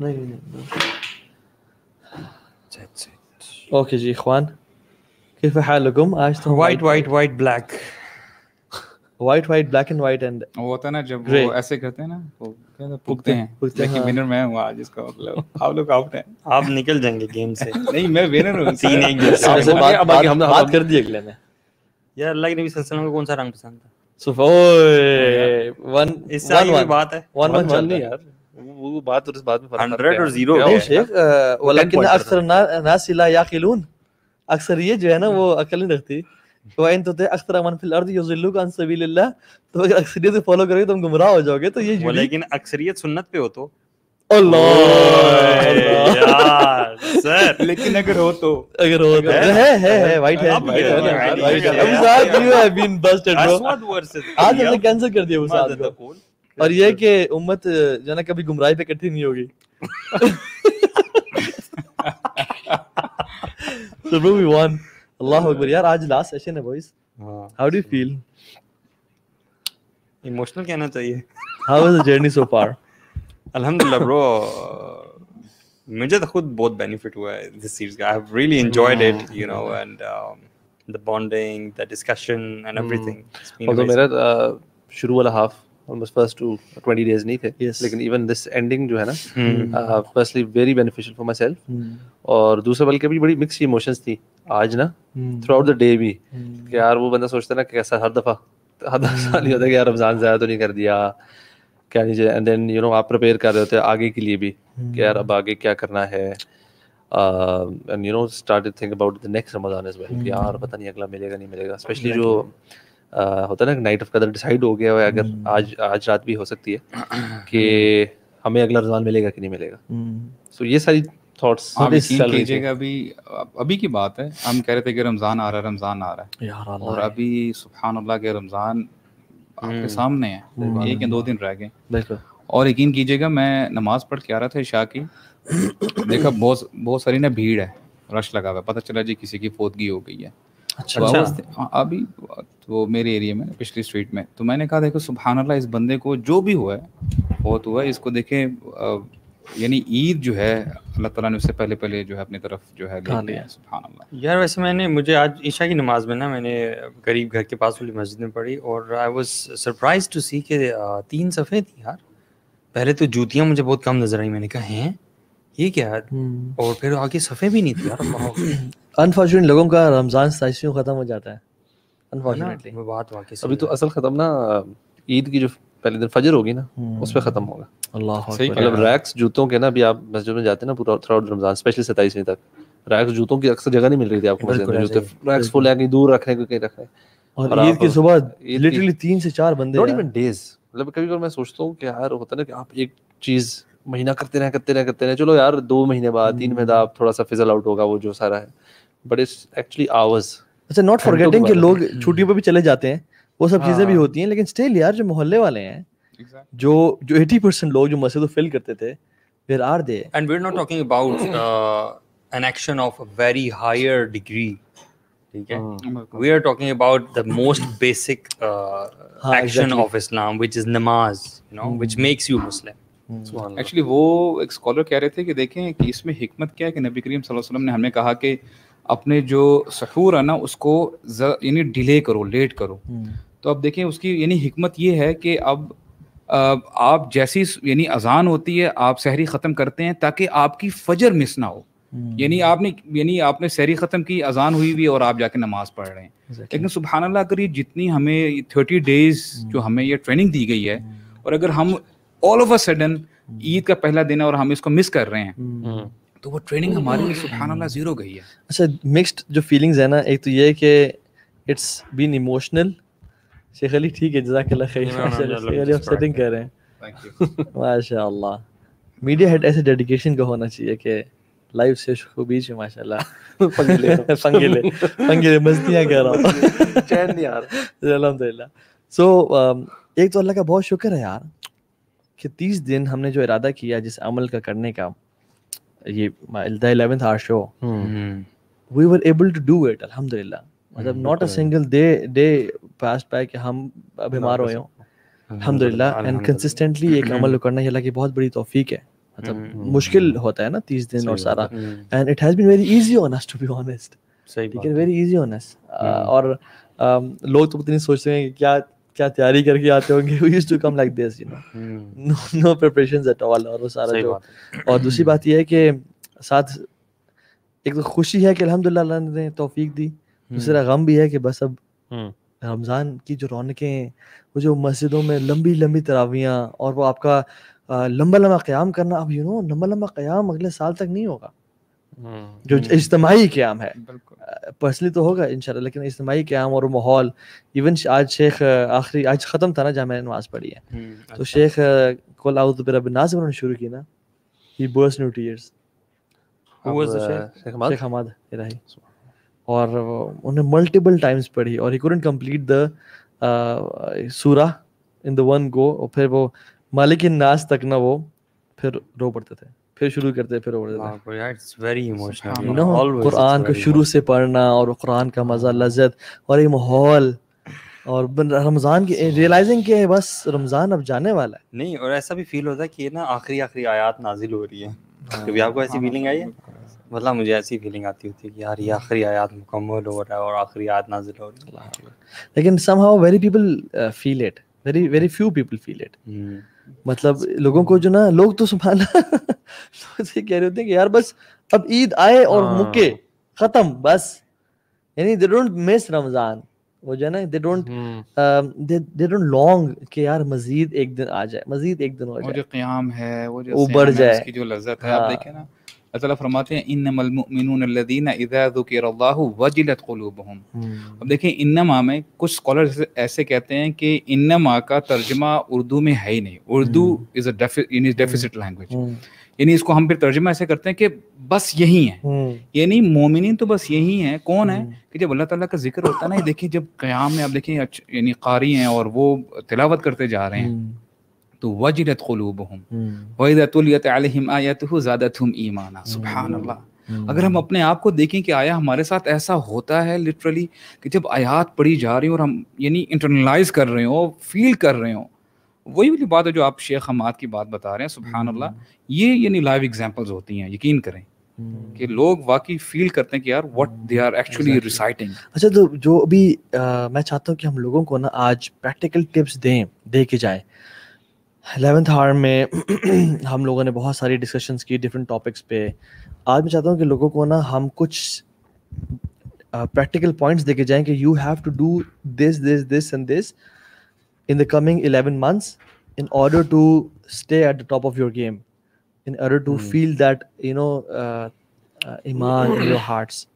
नहीं नहीं اوكي جي اخوان كيف حالكم؟ عايشتم وايت وايت وايت بلاك white white black and white and वो होता है ना जब Grey. वो ऐसे करते हैं ना वो क्या पुगते हैं पुगते हैं विनर हाँ। मैं हूं आज इसका मतलब आप लोग आउट हैं आप निकल जाएंगे गेम से नहीं मैं विनर हूं तीन एक जैसे ऐसे बात बात हमने बात कर दी अगले ने यार अल्लाह के नबी सल्लल्लाहु अलैहि को कौन सा रंग पसंद था सुफ ओए वन इस साल की बात है वन वन चल यार वो बात और इस बात में हंड्रेड और जीरो अक्सर नास ला याकिलून अक्सर ये जो है ना वो हम्म। अकल नहीं रखती वाइन तो, तो अक्सर अमन फिल अर्द युजिल्लुक अन सबीलिल्लाह तो अगर अक्सरियत को फॉलो करोगे तो तुम गुमराह हो जाओगे तो ये लेकिन अक्सरियत सुन्नत पे हो तो सर लेकिन अगर हो तो अगर हो तो है है है वाइट है वाइट है अभी साहब you have been busted bro आज हमने कैंसिल कर दिया वो साहब और ये कि उम्मत जो ना कभी गुमराही पे इकट्ठी नहीं होगी तो ब्रो वी वन अल्लाह अकबर यार आज लास्ट सेशन है boys how do you feel emotional कहना चाहिए how was the journey so far अल्हम्दुलिल्लाह ब्रो मुझे तो खुद बहुत बेनिफिट हुआ है दिस सीरीज का I have really enjoyed it you know and the bonding the discussion and everything और मेरा शुरू वाला half almost first to twenty days नहीं थे yes. लेकिन इवन दिस एंडिंग जो है ना firstly very beneficial for myself और दूसरे बल्कि भी बड़ी मिक्स इमोशंस थी आज ना थ्रू आउट द डे भी hmm. कि यार वो बंदा सोचता ना कैसा हर दफ़ा हर साल नहीं होता कि यार रमज़ान ज़्यादा तो नहीं कर दिया क्या लीजिए एंड देन यू नो आप प्रिपेयर कर रहे होते हैं आगे के लिए भी hmm. कि यार अब आगे क्या करना है and you know started think about the next Ramzan is well यार पता नहीं अगला मिलेगा नहीं मिलेगा स्पेशली जो होता है ना नाइट ऑफ कदर डिसाइड हो गया है अगर हम्म। आज आज रात भी हो सकती है कि हमें अगला रमजान मिलेगा कि नहीं मिलेगा सो हम्म। ये सारी थॉट्स कीजिएगा अभी अभी की बात है हम कह रहे थे कि रमज़ान आ रहा है रमज़ान आ रहा है और अभी सुबहान अल्लाह के रमज़ान आपके हम्म। सामने है एक या दो दिन रह गए और यकीन कीजिएगा मैं नमाज पढ़ के आ रहा था शाह की देखा बहुत बहुत सारी ना भीड़ है रश लगा हुआ पता चला जी किसी की फोतगी हो गई है अच्छा, अच्छा। हाँ, अभी वो मेरे एरिया में पिछली स्ट्रीट में तो मैंने कहा देखो सुबहान इस बंदे को जो भी हुआ है बहुत हुआ है इसको देखे यानी ईद जो है अल्लाह तला ने उससे पहले पहले जो है अपनी तरफ जो है हाँ, यार वैसे मैंने मुझे आज ईशा की नमाज में ना मैंने गरीब घर के पास वाली मस्जिद में पढ़ी और I was surprise to see के तीन सफ़े थी यार पहले तो जूतियाँ मुझे बहुत कम नजर आई मैंने कहा हैं ये क्या है हम्म। और फिर आगे सफ़े भी नहीं थी यार अनफॉर्चुनेट लोगों का रमजान साइसियों खत्म हो जाता है अनफॉर्चुनेटली वो बात वाकई अभी तो असल खत्म ना ईद की जो पहले दिन फजर होगी ना हम्म। उस पे खत्म होगा अल्लाह सही मतलब रैक्स जूतों के ना अभी आप मस्जिद में जाते हैं ना पूरा थ्रू आउट रमजान स्पेशली सताईस तक रैक्स जूतों की अक्सर जगह नहीं मिल रही थी आपको जूते रैक्स फुल है कहीं दूर रखने को कहीं रखना है और ईद की सुबह लिटरली तीन से चार बंदे नॉट इवन डेज मतलब कभी कभी मैं सोचता हूँ कि यार होता ना कि आप एक चीज़ महीना करते रहे करते रहे करते रहे चलो यार दो महीने बाद तीन महीने बाद हम्म। थोड़ा सा फिजल आउट होगा वो जो सारा है बट इट्स एक्चुअली आवर्स अच्छा नॉट फॉरगेटिंग कि लोग छुट्टियों पे भी चले जाते हैं वो सब चीजें भी हाँ। होती हैं लेकिन स्टिल यार जो मोहल्ले वाले हैं जो जो 80 लोग जो मस्जिद फिल करते थे where are they and we are not talking about an action of a very higher degree ठीक है we are talking about the most basic action of Islam which is namaz you know which makes you Muslim actually वो एक scholar कह रहे थे कि देखें कि इसमें हिकमत क्या है कि नबी करीम सल्लल्लाहु अलैहि वसल्लम ने हमें कहा कि अपने जो सहूर है ना उसको यानी डिले करो लेट करो हम्म। तो अब देखें उसकी यानी हमत ये है कि अब आप जैसी यानी अजान होती है आप सहरी ख़त्म करते हैं ताकि आपकी फजर मिस ना हो हम्म। यानी आपने यानी आपने सहरी ख़त्म की अजान हुई हुई और आप जाके नमाज़ पढ़ रहे हैं लेकिन सुबहान अल्लाह अगर ये जितनी हमें थर्टी हम्म। डेज जो हमें ये ट्रेनिंग दी गई है और अगर हम ऑल ओवर सडन ईद का पहला दिन है और हम इसको मिस कर रहे हैं तो वो ट्रेनिंग हम्म, हमारे लिए हम्म, सुबहान अल्लाह जीरो हम्म। गई है अच्छा मिक्स्ड जो फीलिंग्स है ना एक तो ये है कि it's been emotional Sheikh Ali ठीक है जजाक अल्लाह खैर शेख अली आप सेटिंग कर रहे हैं थैंक यू माशाल्लाह मीडिया हेड ऐसे डेडिकेशन का होना चाहिए कि लाइव से खूबीज है माशाल्लाह पंगिले पंगिले पंगिले मस्तियां कर रहा हूं चैन नहीं आ यार अल्हम्दुलिल्लाह सो um, एक तो अल्लाह का बहुत शुक्र है यार कि तीस दिन हमने जो इरादा किया जिस अमल का करने का ये the eleventh or so we were able to do it अल्हम्दुलिल्लाह मतलब not a single day day pass by कि हम बीमार हुए हों अल्हम्दुलिल्लाह एंड कंसिस्टेंटली एक अमल hmm. करना ये की बहुत बड़ी तौफीक है मतलब hmm. Hmm. मुश्किल होता है ना तीस दिन और सारा and it has been very easy on us to be honest सही ठीक है वेरी इजी ऑन अस और um, लोग तो इतनी सोचते हैं कि क्या क्या तैयारी करके आते होंगे to come like this you know no at all और वो सारा जो और दूसरी बात यह है कि साथ एक तो खुशी है कि अलहमदुल्ला ने तोफीक दी हम्म। दूसरा गम भी है कि बस अब हम्म। रमज़ान की जो रौनकें वो जो मस्जिदों में लंबी लंबी तरावियाँ और वो आपका लंबा लंबा क़्याम करना अब यू नो लंबा लंबा क़्याम अगले साल तक नहीं होगा जो हम्म। इज्तमाही क्याम है पर्सनली तो होगा इन लेकिन इज्तमाही क्याम और माहौल इवन आज शेख आखिरी आज ख़त्म था ना जहाँ मैंने नमाज पढ़ी है हम्म, तो अच्छा। शेख कल आउदनाज उन्होंने शुरू की ना ही बर्स न्यू टीयर्स शेख हमाद और उन्हें मल्टीपल टाइम्स पढ़ी और ही कुडेंट कंप्लीट द सूरा इन द वन गो और फिर वो मालिक नाज तक ना वो फिर रो पड़ते थे फिर शुरू करते हैं फिर ओढ़ देते हैं कुरान को शुरू से पढ़ना और कुरान का मज़ा लज्जत और ये माहौल और रमज़ान की रियलाइजिंग के बस रमज़ान अब जाने वाला है नहीं और ऐसा भी फील होता है कि ना आखिरी आखिरी आयात नाजिल हो रही है हाँ। कभी आपको ऐसी फीलिंग आई है मतलब मुझे ऐसी फीलिंग आती होती है कि यार ये आखिरी आयात मुकम्मल हो रहा है और आखिरी आयत नाजिल हो रही है लेकिन somehow very people feel it very very few people feel it मतलब लोगों को जो ना लोग तो संभालना तो कह रहे होते हैं कि यार बस अब ईद आए और हाँ। मुके खत्म बस यानी दे डोंट मिस रमजान वो जो है ना they don't they don't long कि यार मजीद एक दिन आ जाए मजीद एक दिन हो जाए वो जो क्याम है वो जो उबर जाए उसकी जो लज्जत है आप हाँ। देखें ना अल्लाह फरमाते हैं इन वजिलत हम्म। अब देखिए में कुछ स्कॉलर ऐसे कहते हैं कि का तर्जमा उर्दू में है ही नहीं उर्दू इज़ डेफिसिट लैंग्वेज यानी इसको हम फिर तर्जमा ऐसे करते हैं कि बस यही है हम्म। यानी मोमिन तो बस यही है कौन है हम्म। कि जब अल्लाह ताला का जिक्र होता है ना देखिए जब क़याम में आप देखिए यानी कारी हैं और वो तिलावत करते जा रहे हैं तो वजरत खलूब हम हम्म। वजरतुलत अलहम आयत ज़्यादत हम ईमाना हम्म। सुबहान अल्लाह हम्म। अगर हम अपने आप को देखें कि आया हमारे साथ ऐसा होता है लिटरली कि जब आयात पढ़ी जा रही हो और हम यानी इंटरनलाइज कर रहे हो फील कर रहे हो वही वाली बात है जो आप शेख हमाद की बात बता रहे हैं सुबहान अल्लाह ये यानी लाइव एग्जांपल्स होती हैं यकीन करें कि लोग वाकई फील करते हैं कि यार what they are actually reciting अच्छा तो जो अभी मैं चाहता हूँ कि हम लोगों को ना आज प्रैक्टिकल टिप्स दें दे के जाए एलेवेंथ हार में हम लोगों ने बहुत सारी डिस्कशंस की डिफरेंट टॉपिक्स पे आज मैं चाहता हूँ कि लोगों को ना हम कुछ प्रैक्टिकल पॉइंट्स देके जाएं कि you have to do this this this and this in the coming eleven months in order to stay at the top of your game in order to feel that you know iman in your hearts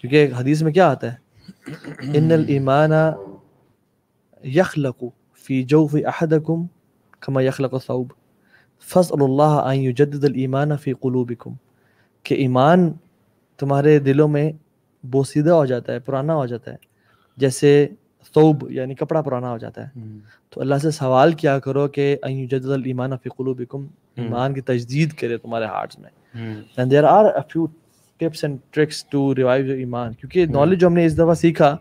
क्योंकि हदीस में क्या आता है इन ईमाना यखलकू फी जो फी अहदकुम कमा यखलक साउब फ़सल्लाजदीमान फ़ी कलूबिकुम कि ईमान तुम्हारे दिलों में बोसीदा हो जाता है पुराना हो जाता है जैसे सऊब यानी कपड़ा पुराना हो जाता है तो अल्लाह से सवाल क्या करो कि ईमान फ़िकुलबिकुम ईमान की तजदीद करे तुम्हारे हार्ट में and there are a few tips and tricks to revive your iman क्योंकि नॉलेज हमने इस दफ़ा सीखा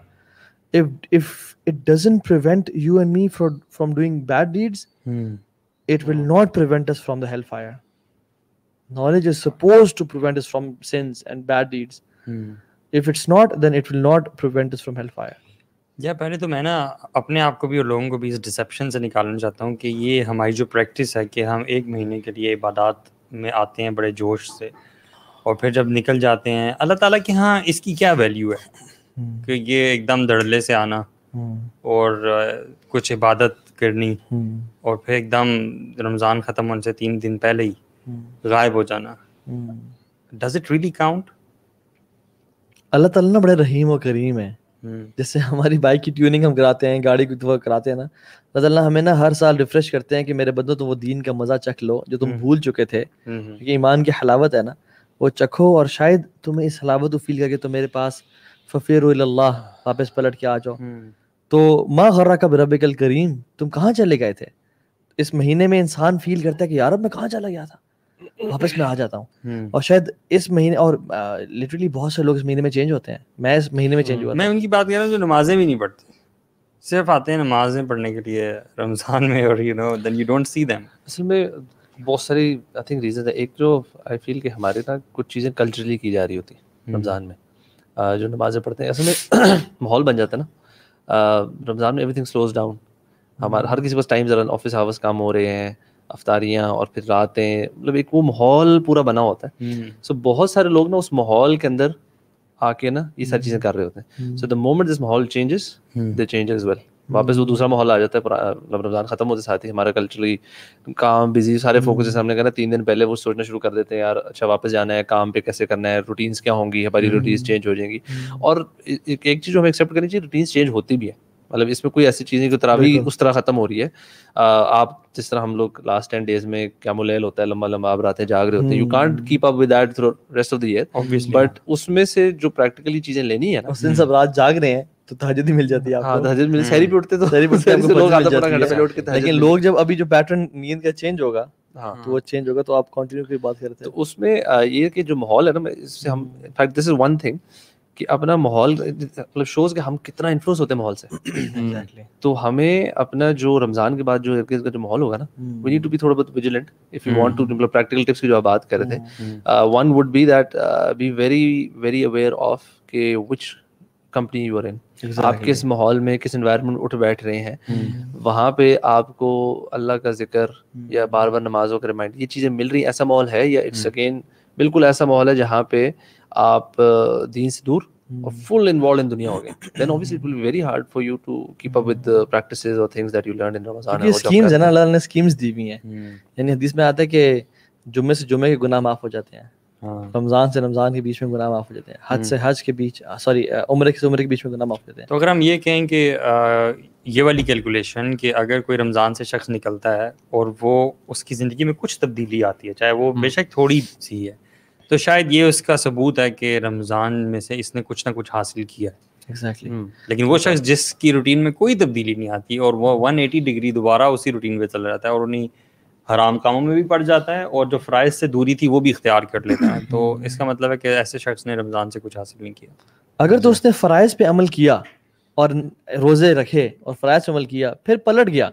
if if it doesn't prevent you and me from doing bad deeds Hmm. It will not prevent us from the hellfire. Knowledge is supposed to prevent us from sins and bad deeds. Hmm. If it's not, then it will not prevent us from hellfire. या पहले तो मैं ना अपने आप को भी और लोगों को भी इस डिसेप्शन से निकालना चाहता हूँ कि ये हमारी जो प्रैक्टिस है कि हम एक महीने के लिए इबादत में आते हैं बड़े जोश से और फिर जब निकल जाते हैं अल्लाह ताला के हाँ इसकी क्या वैल्यू है कि ये एकदम धड़ल्ले से आना और कुछ इबादत करनी हम्म। और फिर एकदम रमज़ान ख़त्म होने से तीन दिन पहले ही हम्म। गायब हो जाना डज इट रियली काउंट अल्लाह ताला ना बड़े रहीम और करीम है हम्म। जैसे हमारी बाइक की ट्यूनिंग हम कराते हैं गाड़ी की कराते हैं ना अल्लाह हमें ना हर साल रिफ्रेश करते हैं कि मेरे बंदो तुम तो वो दीन का मज़ा चख लो जो तुम भूल चुके थे क्योंकि ईमान की हलावत है ना वो चखो और शायद तुम्हें इस हलावत को फील करके तुम तो मेरे पास फ़फ़ीर वापस पलट के आ जाओ तो माँ गर्रा का बिरबिकल करीम तुम कहाँ चले गए थे इस महीने में इंसान फील करता है कि यार अब मैं कहाँ चला गया था वापस मैं आ जाता हूँ हम्म। और शायद इस महीने और लिटरली बहुत से लोग इस महीने में चेंज होते हैं मैं इस महीने में चेंज हम्म। हुआ मैं उनकी बात कर रहा हूँ जो नमाजें भी नहीं पढ़ती सिर्फ आते हैं नमाजें पढ़ने के लिए रमज़ान में और you know then you don't see them असल में बहुत सारी आई थिंक रीज़न है एक जो आई फील कि हमारे ना कुछ चीज़ें कल्चरली की जा रही होती हैं हम्म। रमज़ान में जो नमाजें पढ़ते हैं असल में माहौल बन जाता है ना रमज़ान में एवरीथिंग स्लोज डाउन हमारा हर किसी पास टाइम ज़रा ऑफिस आवर्स कम हो रहे हैं अफ्तारियाँ और फिर रातें मतलब एक वो माहौल पूरा बना होता है सो हम्म। बहुत सारे लोग ना उस माहौल के अंदर आके ना ये सारी हम्म। चीज़ें कर रहे होते हैं so the moment this mahaul changes the change as well वापस वो दूसरा माहौल आ जाता है मतलब रमजान खत्म होते साथ ही हमारा कल्चरली काम बिजी सारे फोकस हम्म। जैसे हमने करना तीन दिन पहले वो सोचना शुरू कर देते हैं यार अच्छा वापस जाना है काम पे कैसे करना है रूटीन्स क्या होंगी हमारी रूटीन्स हम्म। चेंज हो जाएंगी हम्म। और एक, एक चीज़ हमें एक्सेप्ट करनी चाहिए रूटीन्स चेंज होती भी है मतलब इसमें कोई ऐसी चीज़ नहीं कि तरावी उस तरह ख़त्म हो रही है आ, आप जिस तरह हम लोग लास्ट टेन डेज में क्या मुलैल होता है लंबा लंबा आप रातें जाग रहे होते हैं you can't keep up with that through rest of the year but उसमें से जो प्रैक्टिकली चीज़ें लेनी है ना उस दिन सब रात जाग रहे हैं तो तहजद ही मिल जाती है आपको हाँ, तहजद मिल शहरी पे उठते तो शहरी पे आपको लोग आधा पौना घंटा पहले उठ के लेकिन लोग जब अभी जो पैटर्न नींद का चेंज होगा हाँ तो वो चेंज होगा तो आप कंटिन्यू की बात करते हैं तो उसमें ये कि जो माहौल है ना मैं इससे हम in fact this is one thing कि अपना माहौल मतलब शोज के हम कितना इन्फ्लुएंस होते हैं माहौल से एग्जैक्टली तो हमें अपना जो रमजान के बाद जो एयरकेस का जो माहौल होगा ना वी नीड टू बी थोड़ा बहुत vigilant if you want to मतलब प्रैक्टिकल टिप्स की जो आप बात कर रहे थे one would be that be very very aware of के which company you are in आप किस माहौल में किस एनवायरनमेंट उठ बैठ रहे हैं hmm. वहां पे आपको अल्लाह का जिक्र hmm. या बार बार नमाजों का रिमाइंड ये चीज़ें मिल रही ऐसा माहौल है या इट्स अगेन hmm. बिल्कुल ऐसा माहौल है जहाँ पे आप दीन से दूर और फुल इन्वॉल्व इन दुनिया हो गए then obviously it will be very hard for you to keep up with the practices और things that you learn in Ramzan ये स्कीम्स है ना अल्लाह ने स्कीम्स दी हुई हैं यानी हदीस में आता है कि जुम्मे से जुम्मे के गुनाह माफ हो जाते हैं हाँ। रमजान से रमजान के बीच में गुनाह माफ हो जाते हैं हज हम्म। से हज के बीच सॉरी उम्र से उम्र के बीच में गुनाह माफ हो जाते हैं तो अगर हम ये कहें कि ये वाली कैलकुलेशन कि अगर कोई रमज़ान से शख्स निकलता है और वो उसकी ज़िंदगी में कुछ तब्दीली आती है चाहे वो हम्म। बेशक थोड़ी सी है तो शायद ये उसका सबूत है कि रमज़ान में से इसने कुछ ना कुछ हासिल किया है एग्जैक्टली exactly. हम्म। लेकिन वो शख्स जिसकी रूटीन में कोई तब्दीली नहीं आती और वो 180 डिग्री दोबारा उसी रूटीन पे चल जाता है और उन्हीं हराम कामों में भी पड़ जाता है और जो फ्राइज से दूरी थी वो भी इख्तियार कर लेता है तो इसका मतलब है कि ऐसे शख्स ने रमज़ान से कुछ हासिल नहीं किया अगर हाँ तो उसने फ़राइज पे अमल किया और रोज़े रखे और फ़राइज पे अमल किया फिर पलट गया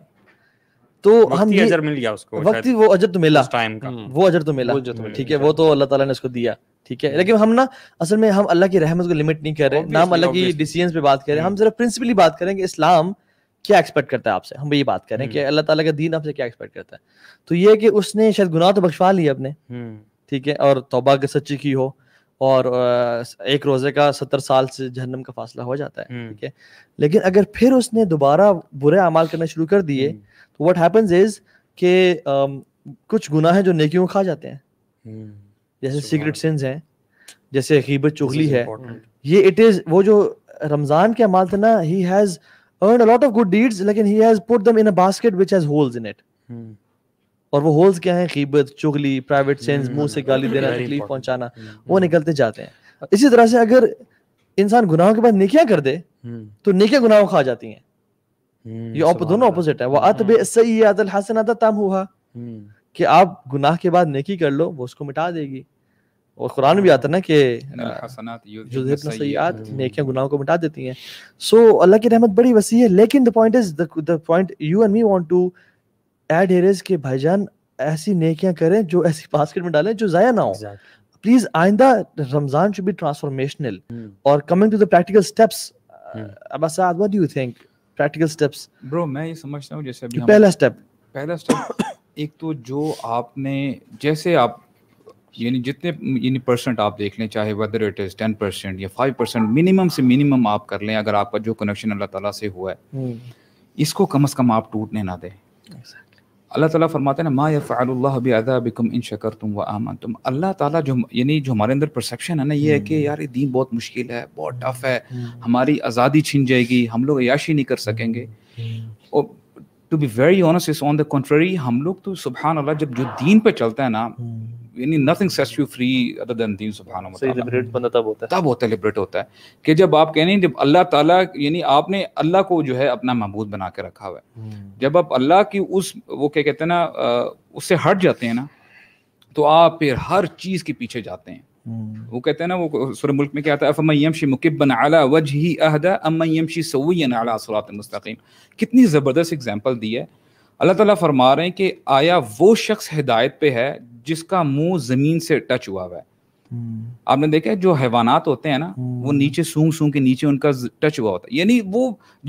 तो हम ये अजर मिल गया उसको वक्त वो अजर तो मिला टाइम का तो वो अजर तो मिला ठीक है वो तो अच्छा। अल्लाह ताला ने उसको दिया ठीक है लेकिन हम ना असल में हम अल्लाह की रहमत को लिमिट नहीं कर रहे ना हम अल्लाह की डिसीजन पे बात कर रहे हैं हम सिर्फ हम्म। प्रिंसिपली बात करें कि इस्लाम क्या एक्सपेक्ट करता है आपसे हम ये बात करें कि हम्म। अल्लाह ताला का दीन आपसे क्या एक्सपेक्ट करता है तो ये कि उसने शायद गुनाह तो बख्शवा लिया अपने हम्म। ठीक है और तोबा के सच्ची की हो और एक रोज़े का सत्तर साल से जहन्नम का फासला हो जाता है हम्म। ठीक है लेकिन अगर फिर उसने दोबारा बुरे अमाल करना शुरू कर दिए तो वट हैपेंस इज कि कुछ गुनाह है जो नेकियों खा जाते हैं जैसे सीक्रेट सिंस हैं जैसे हीबत चुगली है ये इट इज़ वो जो रमज़ान के अमाल थे ना ही has earned a lot of good deeds लेकिन he has put them in a basket which has holes in it hmm. और वो होल्स क्या हैं गीबत चुगली प्राइवेट सेंस hmm. मुंह से गाली देना तकलीफ पहुंचाना hmm. वो निकलते जाते हैं इसी तरह से अगर इंसान गुनाहों के बाद नेकियां कर दे hmm. तो नेकियां गुनाह खा जाती हैं ये ऑप दोनों ऑपोजिट है वह अतबे सही हसन तम हुआ कि आप गुनाह के बाद नेकी कर लो वो उसको मिटा देगी और कुरान भी आता ना कि सयात हम्म। नेकियां गुनाहों को मिटा देती हैं सो अल्लाह की रहमत बड़ी वसी है लेकिन the point is the point you and me want to add एरेज के भाईजान ऐसी नेकियां करें जो ऐसी बास्केट में डालें जो जाया ना हो प्लीज आइंदा रमजान शुड बी ट्रांसफॉर्मेशनल और coming to the practical steps अब अबासाद what do you think practical steps bro मैं ये समझता हूं जैसे अभी पहला स्टेप पहला स्टेप एक तो जो आपने जैसे आप यानी जितने यानी परसेंट आप देख लें चाहे whether it is ten percent या फाइव परसेंट मिनिमम से मिनिमम आप कर लें अगर आपका जो कनेक्शन अल्लाह ताला से हुआ है हम्म। इसको कम अज़ कम आप टूटने ना दें अल्लाह ताला फरमाते हैं मा यफ़ाल्लाह बिअदाबिकुम इन शकर तुम व आमन तुम अल्लाह ताला जो यानी जो हमारे अंदर परसेप्शन है ना ये है कि हम्म। यार ये दीन बहुत मुश्किल है बहुत टफ हम्म। है हमारी आज़ादी छिन जाएगी हम लोग याशी नहीं कर सकेंगे और to be very honest is on the country हम लोग तो सुबहान अल्लाह जब जो दीन पे चलता है ना यानी nothing sets you free other than दीन सुभान अल्लाह सही लिबरेट बंदा तब होता है तब होता है लिबरेट होता है कि जब आप कहने जब अल्लाह ताला यानी आपने अल्लाह को जो है अपना महबूद बना के रखा हुआ है हम्म। जब आप अल्लाह की उस वो क्या कहते हैं ना उससे हट जाते हैं ना तो आप फिर हर चीज़ के पीछे जाते हैं हम्म। वो कहते हैं ना वो सुर मुल्क में क्या आता है अफमयमशी मुकबन अला वज ही अहदा यमशी सवैन अला सलात मुस्तकीम कितनी ज़बरदस्त एग्जाम्पल दी है अल्लाह ताला फरमा रहे हैं कि आया वो शख्स हिदायत पे है जिसका मुंह जमीन से टच हुआ हुआ है हम्म। आपने देखा है जो हैवानात होते हैं ना हम्म। वो नीचे सूंघ सूंघ के नीचे उनका टच हुआ होता है यानी वो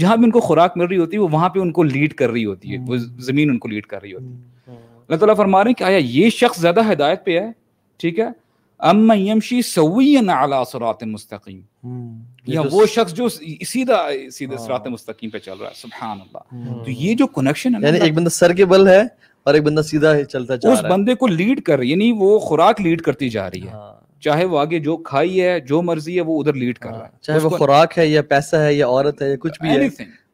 जहां भी उनको खुराक मिल रही होती है वो वहां पे उनको लीड कर रही होती है वो हम्म। जमीन उनको लीड कर रही होती है हाँ। अल्लाह ताला फरमा रहे हैं कि आया ये शख्स ज्यादा हिदायत पे है ठीक है अमशी सवैन मुस्तकीम या तो वो शख्स जो सीधा सीधे हाँ। सरात मुस्तकीम पे चल रहा है सुभान तो ये जो कनेक्शन है एक बंदा सर के बल है और एक बंदा सीधा है चलता जा उस रहा बंदे को लीड कर रही यानी वो खुराक लीड करती जा रही है हाँ। चाहे वो आगे जो खाई है जो मर्जी है वो उधर लीड कर हाँ। रहा है चाहे वो खुराक है या पैसा है या औरत है या कुछ भी है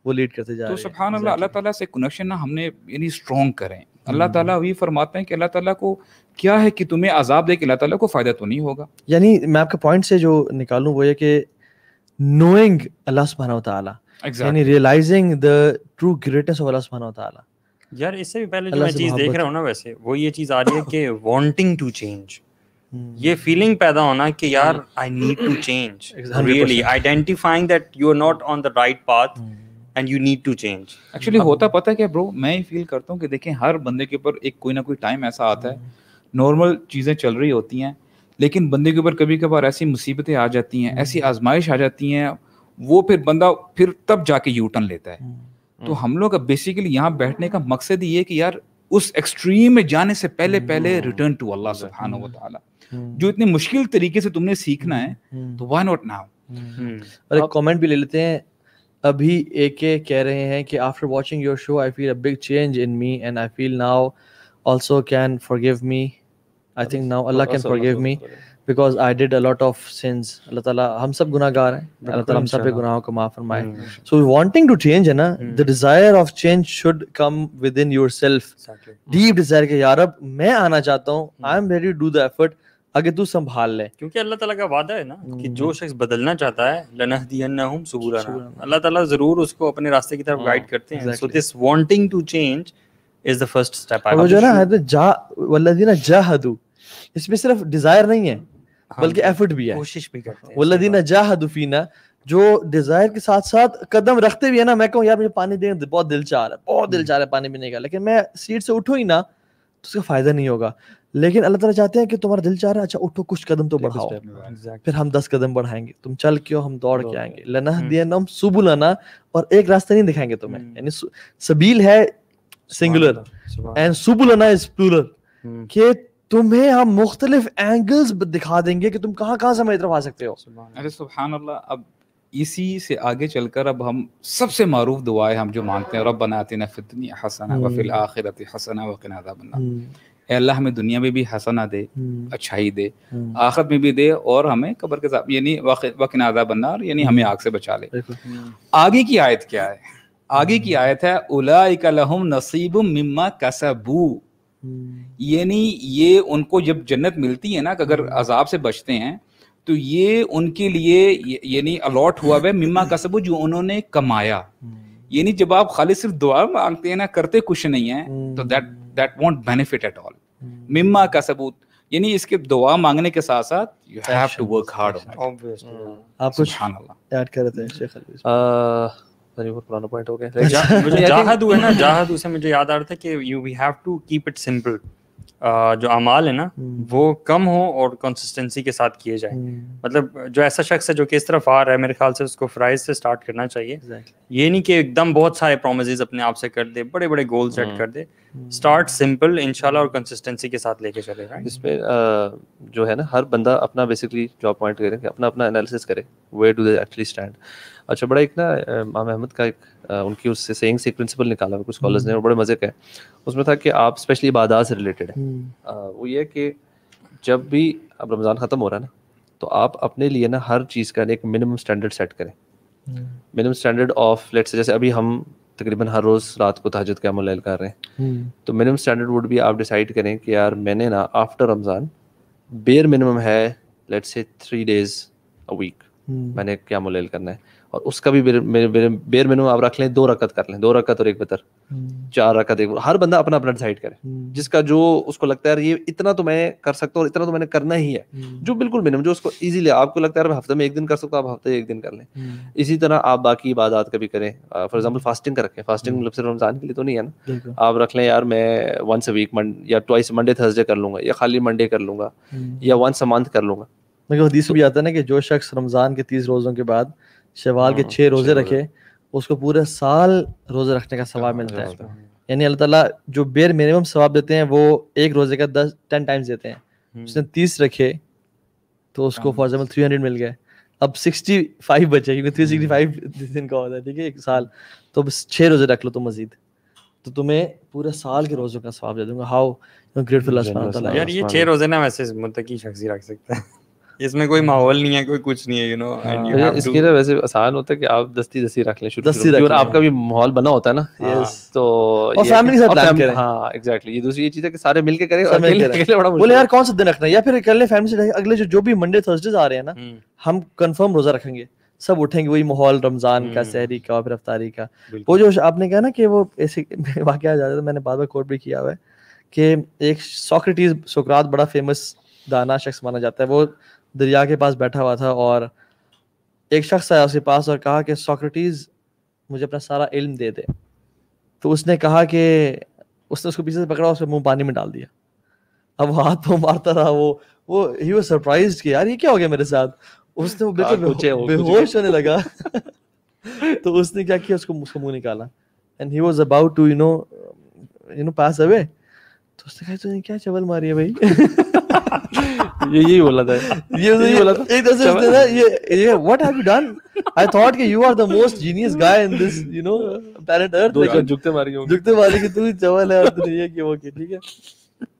वो लीड करते जा तो सुबहान अल्लाह अल्लाह ताला से कनेक्शन ना हमने यानी स्ट्रॉन्ग करें हम्म। अल्लाह ताला वही फरमाते हैं कि अल्लाह ताला को क्या है कि तुम्हें अजाब दे के अल्लाह ताला को फायदा तो नहीं होगा यानी मैं आपके पॉइंट से जो निकालूं वो ये कि नोइंग अल्लाह सुभान व तआला यानी realizing the true greatness of Allah सुभान व तआला यार इससे भी पहले जो मैं चीज देख रहा हूँ ना वैसे वो ये चीज आ रही है कि वांटिंग टू चेंज ये फीलिंग पैदा होना कि यार I need to change really identifying that you are not on the right path and you need to change actually होता पता है क्या ब्रो मैं ही फील करता हूँ कि देखें हर बंदे के ऊपर एक कोई ना कोई टाइम ऐसा आता है नॉर्मल हम्म। चीज़ें चल रही होती हैं लेकिन बंदे के ऊपर कभी कभार ऐसी मुसीबतें आ जाती हैं ऐसी हम्म। आजमाइश आ जाती हैं वो फिर बंदा फिर तब जाके यू टर्न लेता है हम्म। तो हम लोग बेसिकली यहाँ बैठने का मकसद ये कि यार उस एक्सट्रीम में जाने से पहले हम्म, पहले रिटर्न टू अल्लाह सुबहाना व तआला जो इतने मुश्किल तरीके से तुमने सीखना है हम्म, हम्म। तो व्हाई नॉट नाउ और एक कमेंट भी ले लेते हैं अभी एके कह रहे हैं कि after watching your show I feel a big change in me and I feel now also can forgive me I think now Allah can forgive me because I did a lot of sins Allah ताला हम सब गुनाहगार हैं अल्लाह ताला हम सब पे गुनाहों को माफ फरमाए so we wanting to change है ना the desire of change should come within yourself deep desire के यार अब मैं आना चाहता हूँ I am ready to do the effort अगर तू संभाल ले क्योंकि अल्लाह ताला का वादा है ना कि हम्म। जो शख्स बदलना चाहता है लनहदियन्नहुम सुबुलाना अल्लाह ताला जरूर उसको अपने रास्ते की तरफ गाइड हाँ, करते हैं so this wanting to change is the first step I वो जो ना है तो जा वल्लजीना जाहदू इसमें सिर्फ डिजायर नहीं है हाँ बल्कि एफर्ट भी है कोशिश भी करते हैं वल्लदीना जाहदुफीना जो डिजायर के साथ साथ कदम रखते भी है ना मैं कहूँ यार मुझे पानी देने बहुत दिल चाह रहा है बहुत दिल हम्म। चाह रहा है पानी पीने का लेकिन मैं सीट से उठू ही ना तो उसका फायदा नहीं होगा लेकिन अल्लाह तला चाहते हैं कि तुम्हारा दिल चाह रहा है अच्छा उठो कुछ कदम तो बढ़ाओ फिर हम दस कदम बढ़ाएंगे तुम चल क्यों हम दौड़ के आएंगे लना दिया नम हम्म। सुबु लना और एक रास्ता नहीं दिखाएंगे तुम्हें हम्म। यानी सबील है सिंगुलर एंड सुबुलना इज प्लूरल के तुम्हें हम मुख्तलिफ एंगल्स दिखा देंगे कि तुम कहाँ कहाँ से मेरी तरफ आ सकते हो अरे सुबहान अल्लाह अब इसी से आगे चलकर अब हम सबसे मरूफ दुआएं हम जो मांगते हैं रब बनाते फितनी हसना वफिल हम्म। आखिरत हसना वकिन बना हम्म। अल्लाह हमें दुनिया में भी हसना दे हम्म। अच्छाई दे आखिरत में भी दे और हमें कब्र के साथ यानी वकिन आदा बनना यानी हमें आग से बचा ले आगे की आयत क्या है आगे की आयत है उलाइका लहुम नसीब मिम्मा कसबू हम्म। यानी ये उनको जब जन्नत मिलती है ना अगर हम्म। अजाब से बचते हैं तो ये उनके लिए यानी अलॉट हुआ है मिम्मा हम्म। का सबू जो उन्होंने कमाया यानी जब आप खाली सिर्फ दुआ मांगते हैं ना करते कुछ नहीं है तो that that won't benefit at all मिम्मा का सबूत यानी इसके दुआ मांगने के साथ साथ you have to work hard on कुछ ऐड कर रहे थे शेख uh, अरे पुराना पॉइंट हो गया अच्छा, जाहद हुआ ना जाहद से मुझे याद आ रहा था कि you we have to keep it simple जो अमाल है ना हम्म। वो कम हो और कंसिस्टेंसी के साथ किए जाए हम्म। मतलब जो ऐसा शख्स है जो किस तरफ आ रहा है मेरे ख्याल से उसको फ्राइज से स्टार्ट करना चाहिए ये नहीं कि एकदम बहुत सारे प्रोमिस अपने आप से कर दे बड़े बड़े गोल सेट कर दे स्टार्ट सिंपल इनशाला और कंसिस्टेंसी के साथ लेके चले इस पर जो है ना हर बंदा अपना बेसिकली जॉब पॉइंट करें अपना अपना एनालिसिस करे where do they actually stand अच्छा बड़ा एक ना माम अहमद का एक उनकी उससे सेंग से एक प्रिंसिपल निकाला कुछ स्कॉलर्स ने हम्म। और बड़े मज़े का है उसमें था कि आप स्पेशली इबादा से रिलेटेड है हम्म। वो ये कि जब भी अब रमज़ान ख़त्म हो रहा है ना तो आप अपने लिए ना हर चीज़ का एक मिनिमम स्टैंडर्ड सेट करें minimum standard of let's say जैसे अभी हम तकरीबन हर रोज़ रात को तहजद का अमल कर रहे हैं हम्म। तो मिनिमम स्टैंडर्ड वुड भी आप डिसाइड करें कि यार मैंने ना आफ्टर रमज़ान बेयर मिनिमम है let's say three days a week मैंने क्या मुलेल करना है और उसका भी बेर, बेर, मिनिमम आप रख लें दो रकत कर लें दो रकत और एक बतर हम्म। चार रकत एक हर बंदा अपना अपना डिसाइड करे हम्म। जिसका जो उसको लगता है ये इतना तो मैं कर सकता हूँ और इतना तो मैंने करना ही है हम्म। जो बिल्कुल मिनिमम जो उसको ईजिली आपको लगता है हफ्ते में एक दिन कर सकता हूँ आप हफ्ते एक दिन कर लें इसी तरह आप बाकी इबादत का भी करें फॉर एग्जाम्पल फास्टिंग का रखें फास्टिंग मतलब सिर्फ रमजान के लिए तो नहीं है ना आप रख लें यार मैं वंस अ वीक या ट्वाइस मंडे थर्सडे कर लूंगा या खाली मंडे कर लूंगा या वंस अ मंथ कर लूंगा मगर हदीस भी आता है ना कि जो शख्स रमज़ान के तीस रोज़ों के बाद शवाल के हाँ, छह रोज़े रखे उसको पूरे साल रोज़े रखने का सवाब हाँ, मिलता है यानी अल्लाह ताला जो बेर मिनिमम सवाब देते हैं वो एक रोज़े का दस टेन टाइम्स देते हैं हम्म। उसने तीस रखे तो उसको फॉर एग्जाम्पल थ्री हंड्रेड मिल गए अब सिक्सटी फाइव बचे क्योंकि थ्री सिक्सटी फाइव दिन का होता है ठीक है एक साल तो बस छः रोज़े रख लो तो मज़ीद तो तुम्हें पूरे साल के रोज़ों का सवाब दे दूंगा हाउ ग्रेटफुल यार ये छः रोज़े ना वैसे मतलब शख्स ही रख सकते हैं इसमें कोई माहौल नहीं है कोई कुछ नहीं है यू नो एंड इसके लिए वैसे आसान होता है कि आप दस्ती दस्ती रख लें दस्ती रख आपका भी माहौल बना होता है ना यस हाँ। तो और फैमिली साथ प्लान करें हां एग्जैक्टली ये दूसरी ये चीज है कि सारे मिलके करें और अकेले बड़ा बोले यार कौन सा दिन रखना है या फिर कर ले फैमिली से अगले जो जो भी मंडे थर्सडे आ रहे हैं ना हम्म। हम कंफर्म रोजा रखेंगे सब उठेंगे वही माहौल रमजान का सहरी हम्म। का और फिर का वो जो आपने कहा ना कि वो ऐसे वाकया आ जाता है तो मैंने बार बार कोट भी किया हुआ है कि एक सोक्रेटिस सुकरात बड़ा फेमस दाना शख्स माना जाता है वो दरिया के पास बैठा हुआ था और एक शख्स आया उसके पास और कहा कि सोक्रेटिस मुझे अपना सारा इल्म दे दे तो उसने कहा कि उसने उसको पीछे से पकड़ा उसके मुंह पानी में डाल दिया अब वो हाथ पाँव मारता रहा वो वो ही वाज सरप्राइज कि यार ये क्या हो गया मेरे साथ उसने वो हाँ, बिल्कुल बेहोश होने लगा तो उसने क्या किया उसको उसका मुंह निकाला and he was about to you know you know pass away तो उसने कहा तुझे क्या चवल मारी है भाई ये यही बोला था ये तो यही बोला था एक तरह से ना ये ये what have you done I thought कि you are the most genius guy in this you know planet earth दो चार मार के जुकते मार के तू चवल है और तूने ये कि ओके ठीक है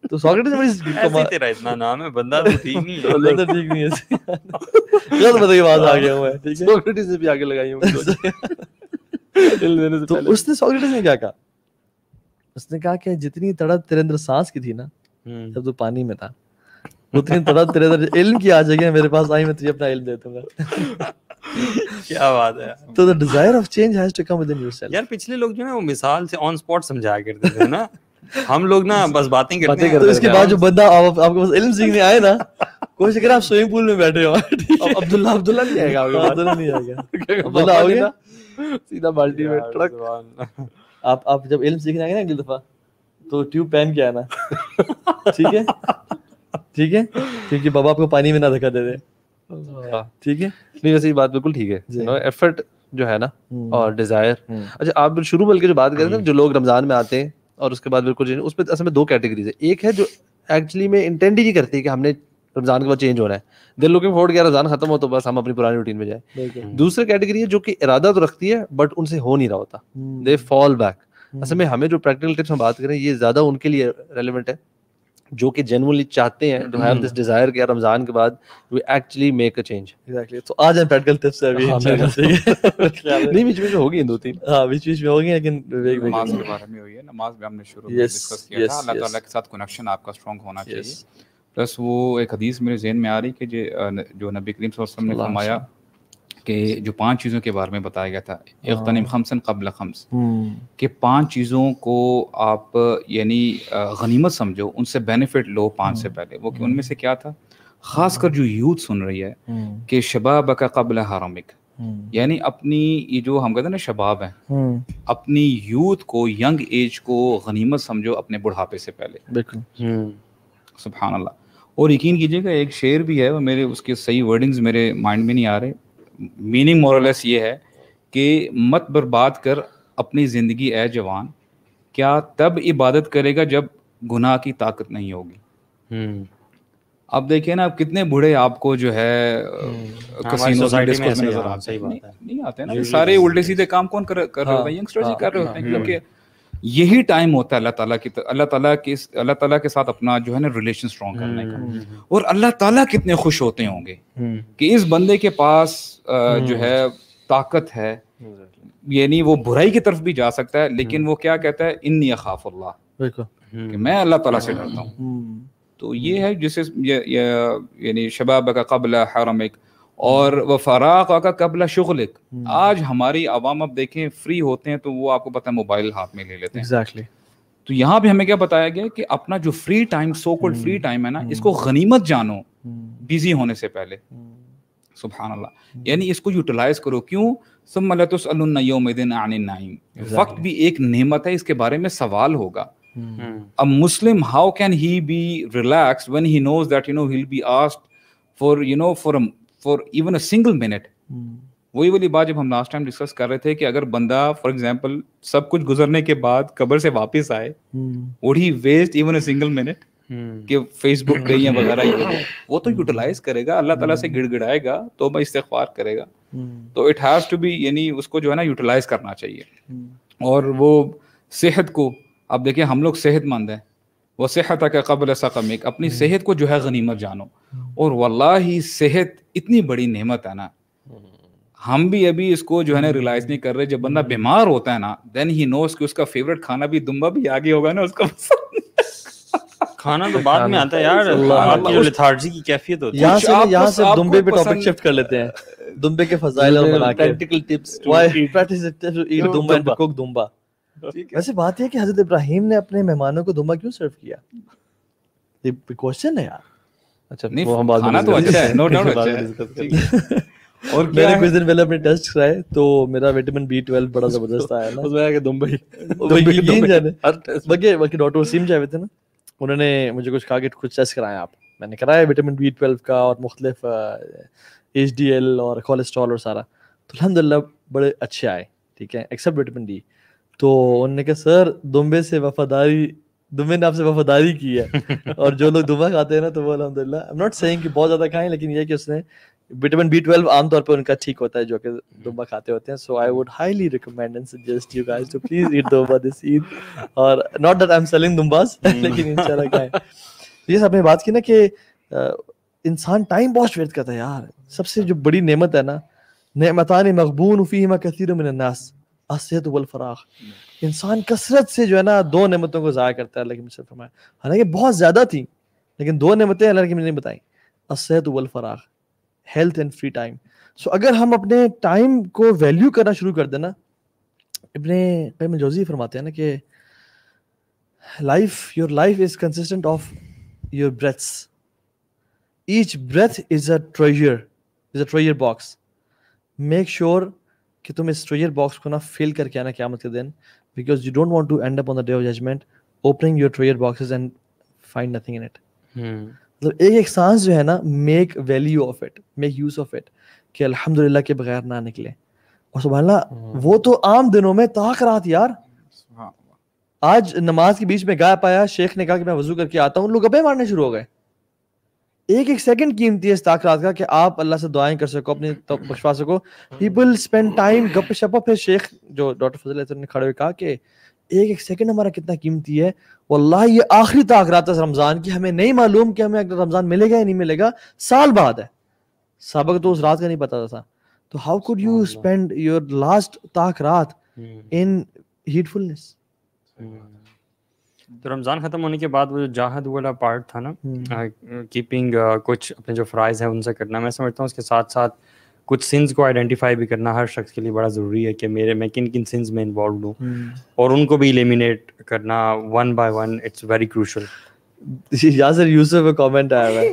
तो सॉक्रेटिस बड़ी ऐसे तेरा इतना नाम है बंदा तो ठीक नहीं है बंदा तो ठीक नहीं है गलत बताइए बात आ गया मैं ठीक है सॉक्रेटिस से भी आगे लगाई हूं तो उसने सॉक्रेटिस ने क्या कहा उसने कहा कि जितनी तड़प तिरेंद्र सांस की थी ना जब हम्म। तो पानी में था उतनी थोड़ा तेरे अंदर इल्म की आ जाएगी मेरे पास आई मैं तुझे अपना इल्म दे दूंगा क्या बात है तो the desire of change has to come within yourself यार पिछले लोग जो ना वो मिसाल से ऑन स्पॉट समझाया करते थे ना हम लोग ना बस बातें करते हैं तो इसके बाद जो बंदा आप, आपके पास इल्म सीखने आए ना कोशिश करें आप स्विमिंग पूल में बैठे हो अब्दुल्ला अब्दुल्ला नहीं आएगा आपके अब्दुल्ला नहीं आएगा अब्दुल्ला आओगे ना सीधा बाल्टी में ट्रक आप आप जब इल्म सीखने आएंगे ना अगली दफा तो ट्यूब पहन के आना ठीक है ठीक है क्योंकि बाबा आपको पानी में ना धक्का दे दे ठीक है नहीं वैसे ये बात बिल्कुल ठीक है एफर्ट जो है ना हम्म। और डिजायर हम्म। अच्छा आप शुरू बल्कि जो बात कर रहे हैं जो लोग रमजान में आते हैं और उसके बाद बिल्कुल उस पर असल में दो कैटेगरीज है एक है जो एक्चुअली में इंटेंड ही नहीं करती कि हमने रमजान के बाद चेंज रहा है दिल लुकिंग फोर्ड गया रमजान खत्म हो तो बस हम अपनी पुरानी रूटीन में जाए दूसरी कैटेगरी है जो कि इरादा तो रखती है बट उनसे हो नहीं रहा होता दे फॉल बैक असल में हमें जो प्रैक्टिकल टिप्स हम बात करें ये ज्यादा उनके लिए रेलिवेंट है जो कि जेनुअनली चाहते हैं टू हैव दिस डिजायर कि रमजान के बाद we actually make a change exactly तो आज हम प्रैक्टिकल टिप्स से अभी हाँ, नहीं बीच में होगी दो तीन हां बीच बीच में होगी लेकिन नमाज के बारे में हुई है नमाज में हमने शुरू में डिस्कस किया था अल्लाह ताला के साथ कनेक्शन आपका स्ट्रांग होना चाहिए प्लस वो एक हदीस मेरे जहन में आ रही कि जो नबी करीम सल्लल्लाहु अलैहि वसल्लम ने फरमाया कि जो पांच चीज़ों के बारे में बताया गया था इख्तनम हाँ। खमसन कबल खम्स हम्म। कि पांच चीज़ों को आप यानी गनीमत समझो उनसे बेनिफिट लो पांच से हम्म। पहले वो कि हम्म। उनमें से क्या था खासकर हाँ। जो यूथ सुन रही है कि शबाब का कबल हरामिक यानी अपनी ये जो हम कहते हैं ना शबाब है अपनी यूथ को यंग एज को गनीमत समझो अपने बुढ़ापे से पहले बिल्कुल अल्लाह और यकीन कीजिएगा एक शेर भी है वो मेरे उसके सही वर्डिंग्स मेरे माइंड में नहीं आ रहे मीनिंग मोरलेस ये है कि मत बर्बाद कर अपनी ज़िंदगी ए जवान क्या तब इबादत करेगा जब गुनाह की ताकत नहीं होगी हम्म। अब देखिए ना अब कितने बूढ़े आपको जो है कसिनो हम्म। में नजर आते नहीं, नहीं आते ना सारे उल्टे सीधे काम कौन कर कर रहे होते हैं हाँ। यंगस्टर्स ही हाँ। कर रहे होते हैं क्योंकि हम्म। यही टाइम होता है अल्लाह ताला की अल्लाह ताला के अल्लाह ताला के साथ अपना जो है ना रिलेशन स्ट्रॉन्ग करने का हम्म, हम्म, हम्म। और अल्लाह ताला कितने खुश होते होंगे कि इस बंदे के पास जो है ताकत है यानी वो बुराई की तरफ भी जा सकता है लेकिन वो क्या कहता है इन खाफुल्ला कि मैं अल्लाह ताला से डरता हूँ तो ये है जिसे यानी शबाब का कबला हरम एक और हम्म। वह फराक आका कबला शुगलिक हम्म। आज हमारी आवाम अब देखें फ्री होते हैं तो वो आपको पता है मोबाइल हाथ में ले लेते हैं exactly. तो यहाँ भी हमें क्या बताया गया कि अपना जो free time so called free time है ना हम्म। इसको गनीमत जानो बिजी होने से पहले सुबह यानी इसको यूटिलाइज करो क्यों सम्मतसलयोमदिन आन नाइम वक्त भी एक नेमत है इसके बारे में सवाल होगा अब Muslim how can he be relax when he knows that you know he be asked for you know for for even a single minute वही वाली बात जब हम लास्ट टाइम डिस्कस कर रहे थे कि अगर बंदा फॉर एग्जाम्पल सब कुछ गुजरने के बाद कब्र से वापस आए would he waste even a single minute कि फेसबुक पे या वगैरह वो तो यूटिलाइज करेगा अल्लाह ताला से hmm. गिड़गिड़ाएगा तो मैं इस्तेफार करेगा hmm. तो इट हैज टू बी यानी उसको जो है ना यूटिलाइज करना चाहिए hmm. और वो सेहत को अब देखिए हम लोग सेहतमंद हैं वह सेहत का कबल सकमिक अपनी सेहत को जो है गनीमत जानो और वल्ला ही सेहत इतनी बड़ी नहमत है ना हम भी अभी इसको जो है ना रियलाइज नहीं कर रहे जब बंदा बीमार होता है ना देन ही नोस कि उसका फेवरेट खाना भी दुम्बा भी आगे होगा ना उसका खाना तो बाद में आता है यार आपकी जो लिथार्जी की कैफियत होती है यहाँ से यहाँ से दुम्बे पे टॉपिक शिफ्ट कर लेते हैं दुम्बे के फजाइल और practical tips why practice tips to eat दुम्बा एंड कुक दुम्बा वैसे बात यह कि हजरत इब्राहिम ने अपने मेहमानों को धुमा क्यों सर्व किया ये क्वेश्चन है यार अच्छा वो हम बाद में तो अच्छा है नो डाउट अच्छा है और मेरे कुछ दिन पहले अपने टेस्ट कराए तो मेरा विटामिन बी ट्वेल्व बड़ा जबरदस्त आया ना उसमें आया कि दुबई दुबई जाने बाकी बाकी डॉक्टर वसीम जाए थे ना उन्होंने मुझे कुछ कहा कि कुछ टेस्ट कराएं आप मैंने कराया विटामिन बी ट्वेल्व का और मुख्तलिफ एच डी एल और कोलेस्ट्रॉल और सारा तो अलहमदिल्ला बड़े अच्छे आए ठीक है एक्सेप्ट विटामिन डी तो उन्होंने कहा सर दुम्बे से वफादारी दुम्बे ने आपसे वफादारी की है और जो लोग दुम्बा खाते हैं ना तो वो अलहमदिल्ला आई एम नॉट सेइंग कि बहुत ज़्यादा खाएं लेकिन ये कि उसने विटामिन बी ट्वेल्व आमतौर पर उनका ठीक होता है जो कि दुम्बा खाते होते हैं so I would highly recommend and suggest you guys to please eat दुम्बा दिस ईद और not that I am selling दुम्बास लेकिन इंशाल्लाह खाएं ये सब ने बात की ना कि इंसान टाइम बहुत वेट करता है यार सबसे जो बड़ी नेमत है ना नेमतान मकबून फ़ीमा कसीर मिन नास असद वलफराक इंसान कसरत से जो है ना दो नमतों को ज़ाया करता है अल्लाह मिसर फरमाया हालांकि बहुत ज़्यादा थी लेकिन दो नमतें अल्लाह की मैंने बताई असद वलफराक health and free time so अगर हम अपने टाइम को वैल्यू करना शुरू कर देना अपने कई जोजी फरमाते हैं ना कि life your life is consistent of your breaths each breath is a treasure is a treasure box make sure कि तुम इस ट्रेजर बॉक्स को ना फिल करके आना क्या के दिन because you don't want to end up on the day of judgement opening your treasure boxes and find nothing in it मतलब एक एक सांस जो है ना make value of it make use of it कि अल्हम्दुलिल्लाह के बगैर ना निकले और सुबहानला hmm. वो तो आम दिनों में ताक रात यार आज नमाज के बीच में गाय पाया शेख ने कहा कि मैं वजू करके आता हूँ लोग अबे मारने शुरू हो गए एक एक सेकंड कीमती है ताकत का कि आप अल्लाह से दुआएं कर सको अपने तो सको पीपल स्पेंड टाइम गप शप फिर शेख जो डॉक्टर फजल ने खड़े हुए कहा कि एक एक सेकंड हमारा कितना कीमती है वल्लाह ये आखिरी ताकरात है रमज़ान की हमें नहीं मालूम कि हमें अगर रमज़ान मिलेगा या नहीं मिलेगा साल बाद है सबक तो उस रात का नहीं पता था तो how could you spend your last ताक रात इन हम्म। हीटफुलनेस तो रमज़ान ख़त्म होने के बाद वो जो जाहद वाला पार्ट था ना कीपिंग हम्म। कुछ अपने जो फ्राइज है उनसे करना मैं समझता हूँ उसके साथ साथ कुछ सिंस को आइडेंटिफाई भी करना हर शख्स के लिए बड़ा ज़रूरी है कि मेरे मैं किन किन सिंस में इन्वॉल्व हूँ हम्म। और उनको भी इलेमिनेट करना one by one it's very crucial Yasir Yusuf का कमेंट आया हुआ है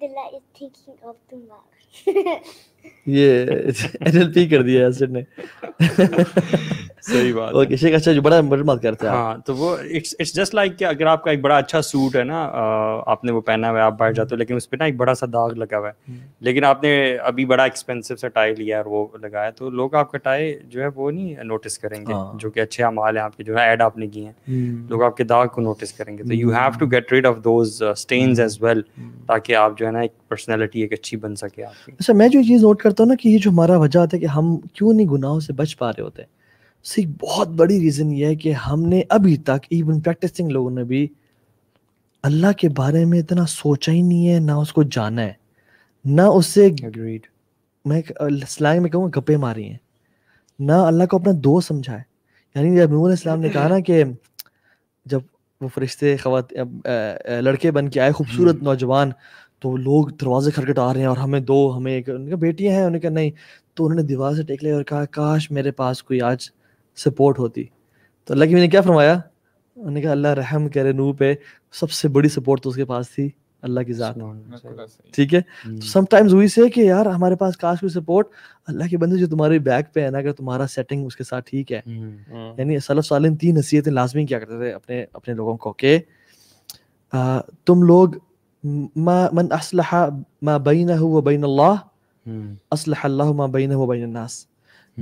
अब्दुल्ला इज थिंकिंग ऑफ दिमाग ये एनएलपी कर दिया यासर ने सही बात और किसी का अच्छा जो बड़ा मरम्मत करते हैं हाँ तो वो इट्स इट्स जस्ट लाइक अगर आपका एक बड़ा अच्छा सूट है ना आपने वो पहना हुआ है आप बाहर जाते हो लेकिन उस पर ना एक बड़ा सा दाग लगा हुआ है हम्म। लेकिन आपने अभी बड़ा एक्सपेंसिव सा टाई लिया और वो लगाया तो लोग आपका टाई जो है वो नहीं नोटिस करेंगे हाँ। जो कि अच्छे अमाल हैं आपके जो है ऐड आपने किए हैं हम्म। लोग आपके दाग को नोटिस करेंगे तो you have to get rid of those stains as well ताकि आप जो है ना एक पर्सनैलिटी एक अच्छी बन सके आपकी अच्छा मैं जो चीज़ नोट करता हूँ ना कि ये जो हमारा वजह है कि हम क्यों नहीं गुनाहों से बच पा रहे होते हैं से बहुत बड़ी रीज़न ये है कि हमने अभी तक इवन प्रैक्टिसिंग लोगों ने भी अल्लाह के बारे में इतना सोचा ही नहीं है ना उसको जाना है ना उससे Agreed. मैं स्लैंग में कहूँगा गप्पे मारी हैं ना अल्लाह को अपना दो समझा है यानी जब नूर इस्लाम ने कहा ना कि जब वो फरिश्ते खवत लड़के बन के आए खूबसूरत हम्म। नौजवान तो लोग दरवाजे आ रहे हैं और हमें दो हमें एक उनका बेटियां हैं उन्होंने कहा नहीं तो उन्होंने दीवार से टेक लिया और कहा काश मेरे पास कोई आज सपोर्ट होती तो अल्लाह की मैंने क्या फरमाया उन्होंने कहा अल्लाह रहम करे नू पे सबसे बड़ी सपोर्ट तो उसके पास थी अल्लाह की जान ठीक है हम्म। तो समटाइम्स वही से कि यार हमारे पास काश कोई सपोर्ट अल्लाह के बंदे जो तुम्हारे बैक पे है ना अगर तुम्हारा सेटिंग उसके साथ ठीक है हम्म। हाँ। यानी सलफ सालिन तीन नसीहतें लाजमी क्या करते थे अपने अपने लोगों को के तुम लोग मा मन असलहा मा बैन व बैन अल्लाह हम्म। असलह मा बैन व बैन नास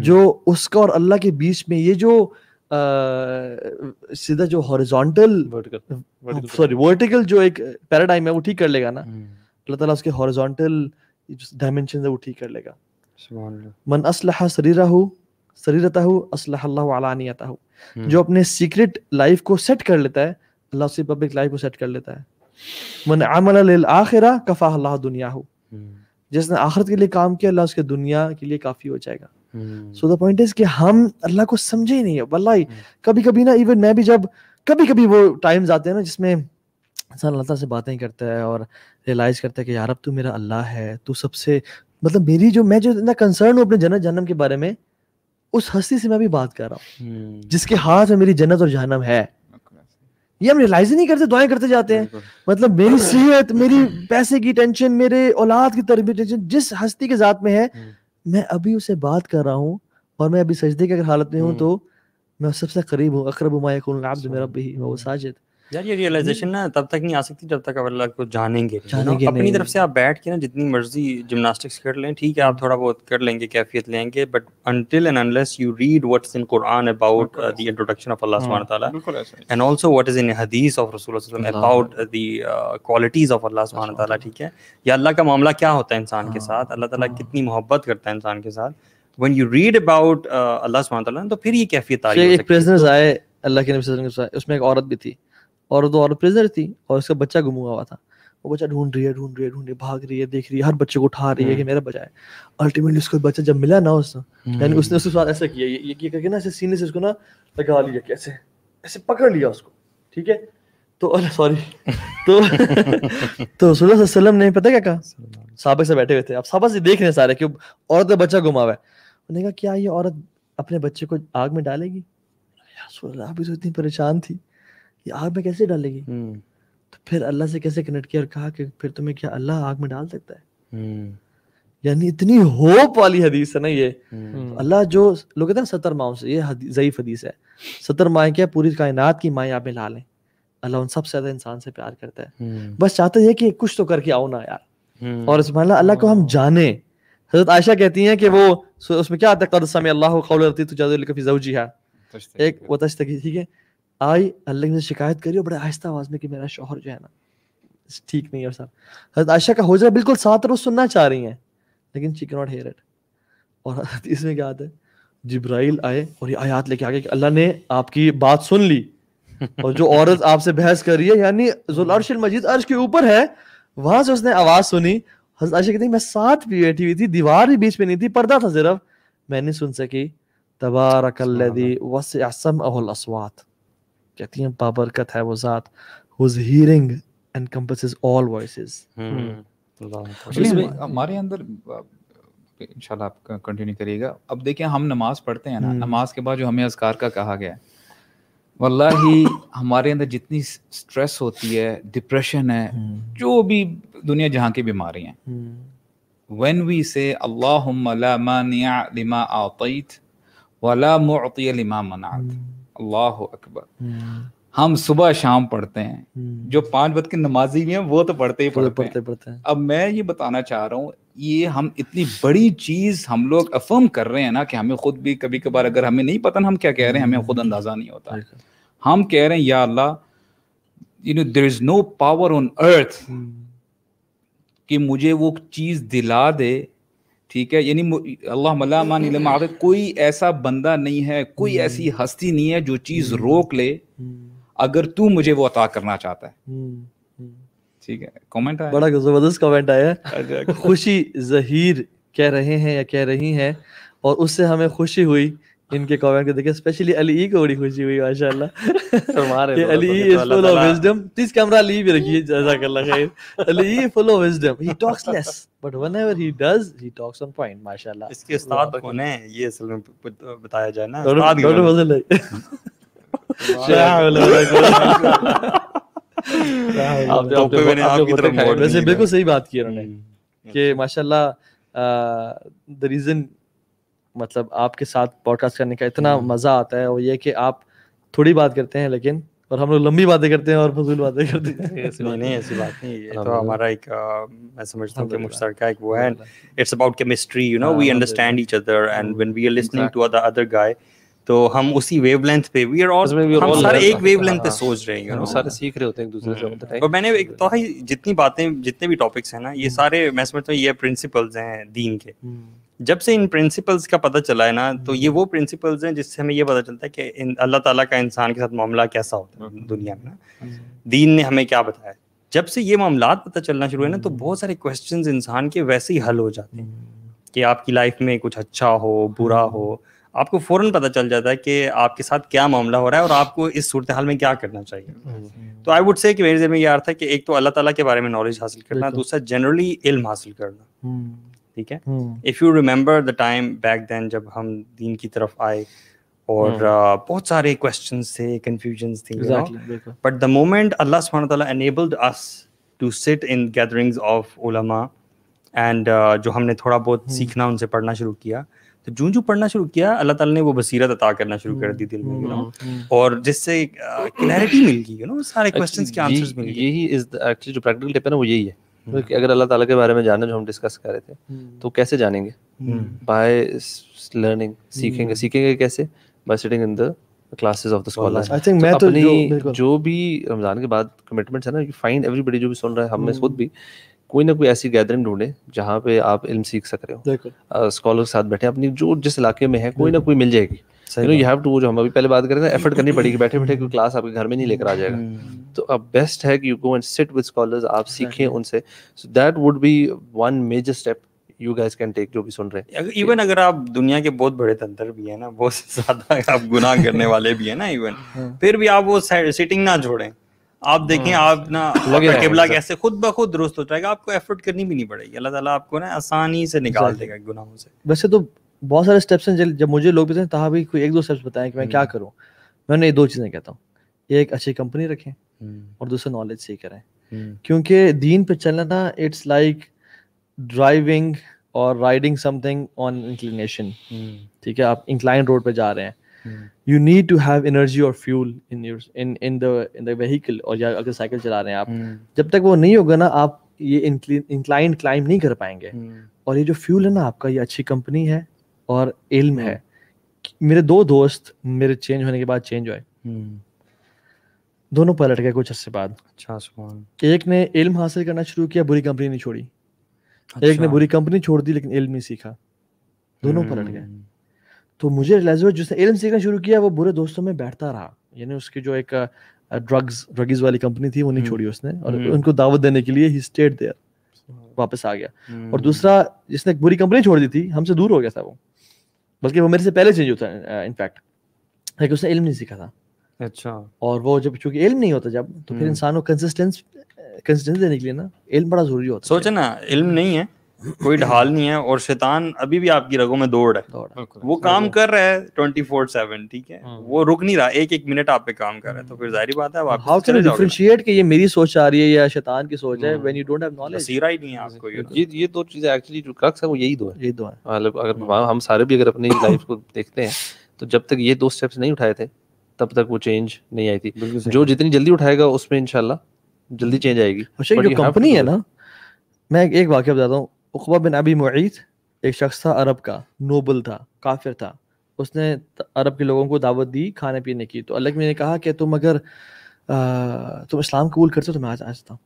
जो उसका और अल्लाह के बीच में ये जो आ, सीधा जो हॉरिजॉन्टल सॉरी वर्टिकल जो एक पैराडाइम है वो ठीक कर लेगा ना हम्म। अल्लाह ताला उसके हॉरिजॉन्टल डायमेंशन है वो ठीक कर लेगा मन असलहा शरीरा हो शरीरता हो असलहता हो हम्म। जो अपने सीक्रेट लाइफ को सेट कर लेता है अल्लाह उसकी पब्लिक लाइफ को सेट कर लेता है मन अमल आखिरा कफ़ा अल्लाह दुनिया हो हम्म। जिसने आखिरत के लिए काम किया अल्लाह उसके दुनिया के लिए काफ़ी हो जाएगा सो द पॉइंट इज कि हम अल्लाह को समझे ही नहीं है वल्लाह कभी कभी ना इवन मैं भी जब कभी कभी वो टाइम्स आते हैं ना जिसमें इंसान अल्लाह से बातें करता है और रियलाइज़ करता है कि यार अब तू मेरा अल्लाह है तू सबसे मतलब मेरी जो मैं जो इतना कंसर्न हूँ अपने जन्नत जन्म के बारे में उस हस्ती से मैं भी बात कर रहा हूँ hmm. जिसके हाथ में मेरी जन्नत और जहनम है ये हम रियलाइज ही नहीं करते दुआएं करते जाते हैं मतलब मेरी सेहत मेरी hmm. पैसे की टेंशन मेरे औलाद की तरबियत टेंशन जिस हस्ती के जात में है hmm. मैं अभी उससे बात कर रहा हूँ और मैं अभी सजदे की अगर हालत में हूँ हम्म। तो मैं सबसे करीब हूँ अकरब मायकुन अब्द मेरा भी वो साजिद यार ये रियलाइजेशन ना तब तक नहीं आ सकती जब तक अल्लाह को जानेंगे जानेंगे अपनी तरफ से आप बैठ के ना जितनी मर्जी जिमनास्टिक्स कर लें ठीक है आप थोड़ा बहुत कर लेंगे कैफियत लेंगे but until and unless you read what's in Quran about the introduction of Allah सुभान व तआला and also what is in हदीस ऑफ रसूल सल्लल्लाहु अलैहि वसल्लम about the qualities of Allah सुभान व तआला ठीक है या अल्लाह का मामला क्या होता है इंसान के हाँ, साथ अल्लाह ताला हाँ। कितनी मोहब्बत करता है इंसान के साथ when you read about Allah सुभान व तआला तो फिर ये कैफियत आ जाती है एक प्रिजनर्स आए अल्लाह के नबी सल्लल्लाहु अलैहि वसल्लम के साथ उसमें एक औरत भी थी और दो तो और प्रेजर थी और उसका बच्चा गुम हुआ था वो बच्चा ढूंढ रही है ढूंढ रही है ढूंढ रही है भाग रही है देख रही है हर बच्चे को उठा रही है हम्म। कि मेरा बचा है अल्टीमेटली उसको बच्चा जब मिला ना उसने यानी हम्म। उसने उसके साथ ऐसा किया ये ये करके ना ऐसे सीने से उसको ना लगा लिया कैसे ऐसे पकड़ लिया उसको ठीक है तो अरे सॉरी तो तो सुल्लल्लाहु अलैहि वसल्लम ने पता क्या कहा साहब से बैठे हुए थे आप साहब से देख रहे हैं सारे कि औरत का बच्चा गुमा हुआ है उन्होंने कहा क्या ये औरत अपने बच्चे को आग में डालेगी यार अभी तो इतनी परेशान थी ये आग में कैसे डालेगी हम्म। तो फिर अल्लाह से कैसे कनेक्ट किया और कहा कि फिर तुम्हें क्या अल्लाह आग में डाल सकता है हम्म। यानी इतनी होप वाली हदीस है ना ये तो अल्लाह जो लोग कहते हैं सतर माओ से ये ज़यीफ हदीस है सतर माए क्या पूरी कायनात की माए आप में ला लें अल्लाह उन सबसे ज्यादा इंसान से प्यार करता है बस चाहते हैं कि कुछ तो करके आओ ना यार और अल्लाह को हम हाँ। जाने हजरत आयशा कहती हैं कि वो उसमें क्या आता है कद समय अल्लाह कौल रती तुजादी है एक वो तश ठीक है आई अल्लाह से शिकायत करी और बड़े आहिस्ता आवाज में कि मेरा शोहर जो है ना ठीक नहीं है साहब हजरत आयशा का हौजरा बिल्कुल सात रोज सुनना चाह रही हैं लेकिन शी नॉट हेयर इट और इसमें क्या आता है जिब्राइल आए और ये आयात लेके आ गए कि अल्लाह ने आपकी बात सुन ली और जो औरत आपसे बहस कर रही है यानी जुलर्श हाँ। मजीद अर्श के ऊपर है वहां से उसने आवाज सुनी हजरत आयशा कहती मैं साथ भी बैठी हुई थी दीवार भी बीच में नहीं थी पर्दा था सिर्फ मैंने सुन सकी तबारक वसम असवात कहती हैं बाबरकत है वो जात whose hearing encompasses all voices हमारे अंदर इंशाल्लाह आप कंटिन्यू करिएगा अब देखिए हम नमाज पढ़ते हैं ना हम्म। नमाज के बाद जो हमें अजकार का कहा गया है वल्ला हमारे अंदर जितनी स्ट्रेस होती है डिप्रेशन है हम्म। जो भी दुनिया जहां की बीमारियाँ वन वी से अल्लाह लिमा आत वला मुतिया लिमा मनात अल्लाह अकबर हम्म। हम सुबह शाम पढ़ते हैं हम्म। जो पांच वक्त की नमाजी भी है वो तो पढ़ते ही पढ़ते, तो पढ़ते, पढ़ते हैं पढ़ते हैं अब मैं ये बताना चाह रहा हूँ ये हम इतनी बड़ी चीज हम लोग अफर्म कर रहे हैं ना कि हमें खुद भी कभी कभार अगर हमें नहीं पता ना हम क्या कह रहे हैं हमें खुद अंदाजा नहीं होता हम कह रहे हैं या Allah you know there is no power on earth कि मुझे वो चीज दिला दे ठीक है यानी अल्लाह मलामान कोई ऐसा बंदा नहीं है कोई हम्म। ऐसी हस्ती नहीं है जो चीज हम्म। रोक ले हम्म। अगर तू मुझे वो अता करना चाहता है ठीक है कमेंट आया बड़ा जबरदस्त कमेंट आया अच्छा, अच्छा। खुशी जहीर कह रहे हैं या कह रही हैं और उससे हमें खुशी हुई इनके कमेंट को देखिए स्पेशली अली को बड़ी खुशी हुई माशाल्लाह कि Ali is full of wisdom please camera ली भी रखिए जैसा कर लगा खैर Ali full of wisdom he talks less but whenever he does he talks on point माशाल्लाह इसके उस्ताद कौन है ये असल में बताया जाए ना उस्ताद डॉक्टर फजल है वैसे बिल्कुल सही बात की उन्होंने हम्म, कि अच्छा। माशाल्लाह द रीजन मतलब आपके साथ पॉडकास्ट करने का इतना हम्म। मज़ा आता है और ये कि आप थोड़ी बात करते हैं लेकिन और हम लोग लंबी बातें करते हैं और फजूल बातें करते हैं ऐसी नहीं ऐसी बात नहीं ये तो हमारा एक मैं समझता हूं कि मुश्तरका एक वो है it's about chemistry you know we understand each other and when we are listening to other other guy तो हम उसी वेवलेंथ पे वी आर ऑल हम सारे एक वेवलेंथ पे हाँ। सोच रहे हैं यू नो सारे सीख रहे होते हैं एक दूसरे से हम्म। और मैंने एक तो जितनी बातें जितने भी टॉपिक्स हैं ना ये हम्म। सारे मैं समझता हूं ये प्रिंसिपल्स हैं दीन के जब से इन प्रिंसिपल्स का पता चला है ना तो ये वो प्रिंसिपल्स हैं जिससे हमें ये पता चलता है कि अल्लाह ताला का इंसान के साथ मामला कैसा होता है हम्म। दुनिया में ना हाँ दीन ने हमें क्या बताया जब से ये मामला पता चलना शुरू है ना तो हम्म। बहुत सारे क्वेश्चन इंसान के वैसे ही हल हो जाते हैं हम्म। कि आपकी लाइफ में कुछ अच्छा हो बुरा हो आपको फौरन पता चल जाता है कि आपके साथ क्या मामला हो रहा है और आपको इस सूरत हाल में क्या करना चाहिए तो आई वुड से कि मेरे जहन में ये कि एक तो अल्लाह ताला के बारे में नॉलेज हासिल करना दूसरा जनरली इल्म हासिल करना ठीक है if you remember the time back then जब हम दीन की तरफ आए और hmm. uh, बहुत सारे क्वेश्चन थे कन्फ्यूजन थे बट द मोमेंट अल्लाह सुब्हान ताला enabled us to sit in gatherings of उलमा एंड जो हमने थोड़ा बहुत hmm. सीखना उनसे पढ़ना शुरू किया तो जूं जूं पढ़ना शुरू किया अल्लाह ताला ने वो बसीरत अता करना शुरू कर दी दिल में यू नो हम्म, और जिससे क्लैरिटी मिल गई यू नो सारे क्वेश्चंस के आंसर्स मिल गए यही इज द एक्चुअली जो प्रैक्टिकल टिप है ना वो यही है तो अगर अल्लाह ताला के बारे में जानना जो हम डिस्कस कर रहे थे हम्म। तो कैसे जानेंगे बाय हम्म। लर्निंग सीखेंगे हम्म। सीखेंगे कैसे by sitting in the classes of the scholars I think मैं तो जो, जो भी रमजान के बाद कमिटमेंट्स है ना यू फाइंड एवरीबॉडी जो भी सुन रहा है हम में खुद भी कोई ना कोई ऐसी गैदरिंग ढूंढे जहाँ पे आप इल्म सीख सक रहे हो स्कॉलर के साथ बैठे अपनी जो जिस इलाके में है कोई ना कोई मिल जाएगी you know you have to जो हम अभी पहले बात कर रहे थे एफर्ट करनी पड़ेगी बैठे बैठे कोई क्लास आपके घर में नहीं लेकर आ जाएगा हम्म। तो अब बेस्ट है कि you go and sit with scholars आप सीखें उनसे so that would be one major step you guys can take जो भी सुन रहे हैं इवन अगर आप दुनिया के बहुत बड़े तंत्र भी है ना बहुत ज्यादा आप गुनाह करने वाले भी है ना इवन हाँ। फिर भी आप वो सिटिंग ना छोड़ें आप देखें हाँ। आप ना किबला कैसे खुद ब खुद दुरुस्त हो जाएगा आपको एफर्ट करनी भी नहीं पड़ेगी अल्लाह ताला आपको ना आसानी से निकाल देगा गुनाहों से वैसे तो बहुत सारे स्टेप्स हैं जब मुझे लोग भी कहा भी कोई एक दो स्टेप्स बताएं कि मैं क्या हम्म। करूं मैंने ये दो चीज़ें कहता हूँ एक अच्छी कंपनी रखें हम्म। और दूसरा नॉलेज सही करें हम्म। क्योंकि दीन पे चलना था इट्स लाइक ड्राइविंग और राइडिंग समथिंग ऑन इंक्लिनेशन ठीक है आप इंक्लाइन रोड पे जा रहे हैं you need to have energy और fuel in your in in the in the vehicle और या अगर साइकिल चला रहे हैं आप जब तक वो नहीं होगा ना आप ये इंक्लाइन क्लाइंब नहीं कर पाएंगे और ये जो फ्यूल है ना आपका ये अच्छी कंपनी है और इल्म है मेरे दो दोस्त मेरे चेंज होने के बाद चेंज हुए हम्म। दोनों पलट गए कुछ अर्से बाद अच्छा एक ने इल्म हासिल करना शुरू किया बुरी कंपनी नहीं छोड़ी अच्छा। एक ने अच्छा। बुरी कंपनी छोड़ दी लेकिन इल्म नहीं सीखा दोनों हम्म। पलट गए तो मुझे रियलाइज हुआ जिसने इल्म सीखना शुरू किया वो बुरे दोस्तों में बैठता रहा यानी उसकी जो एक ड्रग्स ड्रगीज वाली कंपनी थी वो नहीं हम्म। छोड़ी उसने और उनको दावत देने के लिए ही स्टेट देयर वापस आ गया और दूसरा जिसने बुरी कंपनी छोड़ दी थी हमसे दूर हो गया था वो बल्कि वो मेरे से पहले चेंज होता है इनफैक्ट uh, लेकिन उसने इल्म नहीं सीखा था अच्छा और वो जब चूंकि इल्म नहीं होता जब तो फिर हम्म। इंसान को कंसिस्टेंस कंसिस्टेंस uh, देने के लिए ना इल्म बड़ा जरूरी होता है सोचे ना इल्म नहीं है कोई ढाल नहीं है और शैतान अभी भी आपकी रगों में दौड़ है वो काम कर रहा है ट्वेंटी फोर सेवन ठीक है हम्म। वो रुक नहीं रहा एक एक मिनट आप पे काम कर रहा है तो फिर जाहिर बात है आप हाउ कैन डिफरेंशिएट कि ये मेरी सोच आ रही है या शैतान की सोच है when you don't have knowledge सीरा ही नहीं है आपको ये ये दो चीजें एक्चुअली जो क्रक्स है वो यही दो है यही दो है मतलब अगर हम्म। हम सारे भी अगर अपनी लाइफ को देखते हैं तो जब तक ये दो स्टेप्स नहीं उठाए थे तब तक वो चेंज नहीं आई थी जो जितनी जल्दी उठाएगा उसमें इंशाल्लाह जल्दी चेंज आएगी अच्छा, जो कंपनी है ना मैं एक वाक्य बताता हूँ उकबा बिन अबी मुईत एक शख्स था अरब का नोबल था काफिर था उसने अरब के लोगों को दावत दी खाने पीने की तो अलग मैंने कहा कि तुम अगर तुम इस्लाम कबूल करते हो तो मैं आज आज था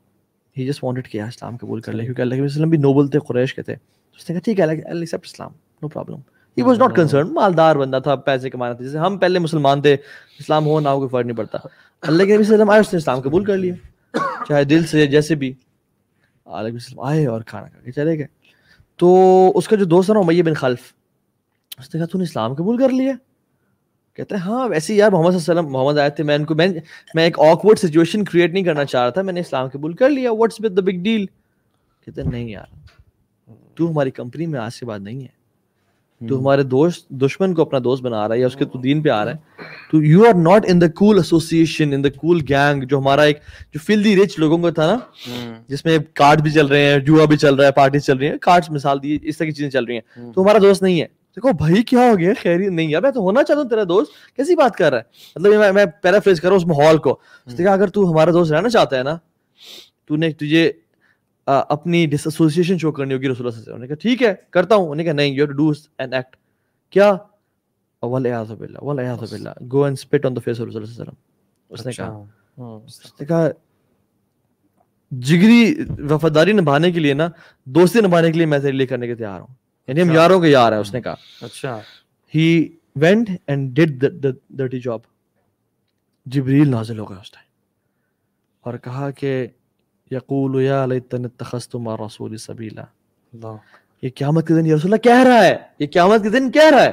ही जस्ट वॉन्टेड किया इस्लाम कबूल कर ले क्योंकि अलग वसलम भी नोबल थे क्रैश के थे तो उसने कहा ठीक है accept Islam no problem he was not concern मालदार बंदा था पैसे कमाना था जैसे हम पहले मुसलमान थे इस्लाम हो ना हो कोई फर्क नहीं पड़ता अल्लाह के नबी आए उसने इस्लाम कबूल कर लिया चाहे दिल से जैसे भी आए और खाना खा के चले गए तो उसका जो दोस्त है ना उमैया बिन खल्फ उसने कहा तूने इस्लाम कबूल कर लिया कहते हैं हाँ वैसे यार मोहम्मद मोहम्मद आए थे मैं उनको मैं मैं एक ऑकवर्ड सिचुएशन क्रिएट नहीं करना चाह रहा था मैंने इस्लाम कबूल कर लिया what's with the big deal कहते नहीं यार तू हमारी कंपनी में आज से बात नहीं है तो हमारे दोस्त दुश्मन को अपना दोस्त बना रहा है या उसके तू हाँ। दीन पे आ रहा है तो you are not in the cool association in the cool gang जो हमारा एक जो फिल्दी रिच लोगों का था ना हम्म। जिसमें कार्ड भी चल रहे हैं जुआ भी चल रहा है पार्टी चल रही है कार्ड्स मिसाल दी इस तरह की चीजें चल रही हैं हम्म। तो हमारा दोस्त नहीं है देखो भाई क्या हो गया खैर नहीं यार मैं तो होना चाहता हूँ तेरा दोस्त कैसी बात कर रहा है मतलब मैं पैराफ्रेज कर रहा हूँ उस माहौल को देखा अगर तू हमारा दोस्त रहना चाहता है ना तूने तुझे अपनी डिसोसिएशन शो करनी होगी रसूल से उन्होंने कहा ठीक है करता हूँ उन्होंने कहा नहीं you have to do an act क्या go and spit on the face of उसने अच्छा। कहा हाँ, उसने कहा जिगरी वफादारी निभाने के लिए ना दोस्ती निभाने के लिए मैं तेरे लिए करने के तैयार हूँ यानी हम अच्छा। यारों के यार है उसने कहा अच्छा he went and did the dirty job जिब्रील नाजिल हो गया उस टाइम और कहा कि यकूल या तखस्त मा रसूल सबीला ये क्यामत के दिन ये रसूल कह रहा है ये क्यामत के दिन कह रहा है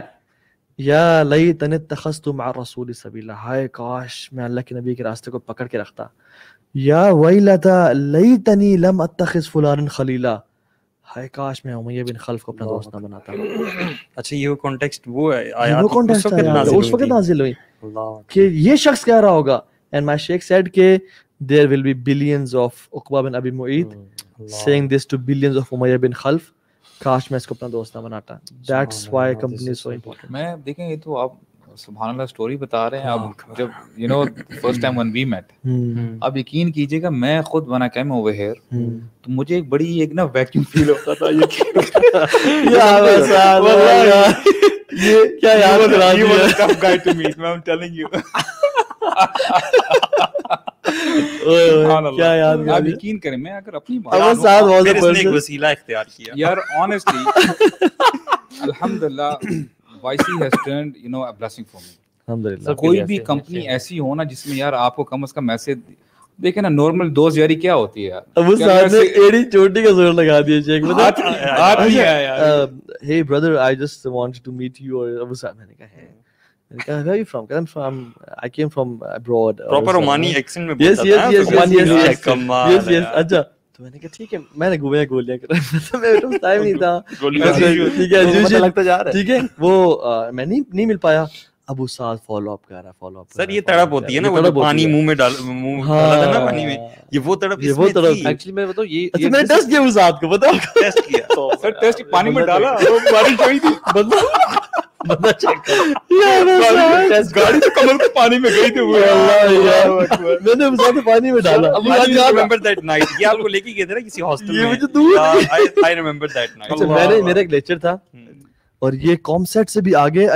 या लई तन तखस्त मा रसूल सबीला हाय काश मैं अल्लाह के नबी के रास्ते को पकड़ के रखता या वही लता लई तनी लम अतखिस फुलान खलीला हाय काश मैं उमैया बिन खल्फ को अपना दोस्त ना बनाता अच्छा ये कॉन्टेक्स्ट वो है आयात वो कॉन्टेक्स्ट उस वक्त नाजिल हुई कि ये शख्स कह रहा होगा एंड माय शेख सेड के there will be billions of Uqba bin Abi Mu'id mm, saying this to billions of Umayyah bin Khalf काश मैं इसको अपना दोस्त ना बनाता that's why company is so important मैं देखें ये तो आप सुभान अल्लाह स्टोरी बता रहे हैं अब हाँ, हाँ। जब you know first time when we met अब यकीन कीजिएगा मैं खुद बना कैम ओवर हियर तो मुझे एक बड़ी एक ना वैक्यूम फील होता था यकीन या वैसा ये क्या यार दिला दिया टफ गाय टू मीट मैं आई एम टेलिंग यू क्या याद आप यकीन करें मैं अगर अपनी बात साहब तो वसीला इख्तियार किया यार ऑनेस्टली अल्हम्दुलिल्लाह अल्हम्दुलिल्लाह कोई भी कंपनी ऐसी हो ना जिसमें यार आपको कम से कम मैसेज देखे ना नॉर्मल दोस्त यारी क्या होती है अब एड़ी चोटी का जोर लगा दिया मतलब है मैंने कहा where you from I from I came from abroad proper Omani accent में बोलता था yes yes yes yes yes अच्छा तो मैंने कहा ठीक है मैंने घूमे गोलियां कर तो मेरे पास टाइम नहीं था अच्छा, ठीक है अजीब लगता जा रहा है ठीक है वो मैं नहीं नहीं मिल पाया अब उस साल फॉलो अप कर रहा फॉलो अप सर ये तड़प होती है ना वो पानी मुंह में डाल मुंह डाला था ना हाँ। पानी में ये वो तड़प ये वो तड़प एक्चुअली मैं बताऊं ये अच्छा मैंने टेस्ट किया उस रात को बताओ टेस्ट किया सर टेस्ट पानी में डाला वो पानी हुई थी बंदा बंदा चेक गाड़ी तो को पानी में गई थी मैंने पानी में डाला दैट नाइट ये आपको लेके गए थे ना किसी हॉस्टल में मुझे दूर आई रिमेंबर दैट नाइट मैंने मेरा एक लेक्चर था हम्म। और ये से भी आगे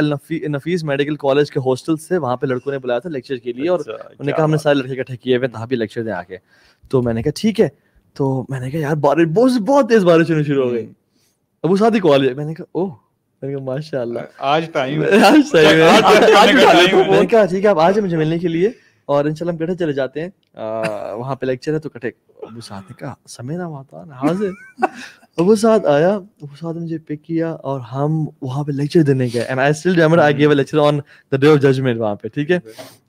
नफीस मेडिकल कॉलेज के हॉस्टल से वहाँ पे लड़कों ने बुलाया था लेक्चर के लिए और अच्छा, उन्होंने कहा हमने सारे लड़के इकट्ठे किए हुए था भी लेक्चर दें आके तो मैंने कहा ठीक है तो मैंने कहा यार बारिश बहुत बहुत तेज बारिश होनी शुरू हो गई हम्म। अब वो शादी कॉलेज मैंने कहा ओह मैंने आज टाइम आज सही में आज मैंने कहा ठीक है आप आज मुझे मिलने के लिए और इंशाल्लाह हम कटक चले जाते हैं वहाँ पे लेक्चर है तो कटक अबू साहब ने कहा समय ना माता हाजिर अबू साहब आया अबू साहब ने मुझे पिक किया और हम वहाँ पे लेक्चर देने गए and I still remember I give a lecture on the day of judgement वहाँ पे ठीक है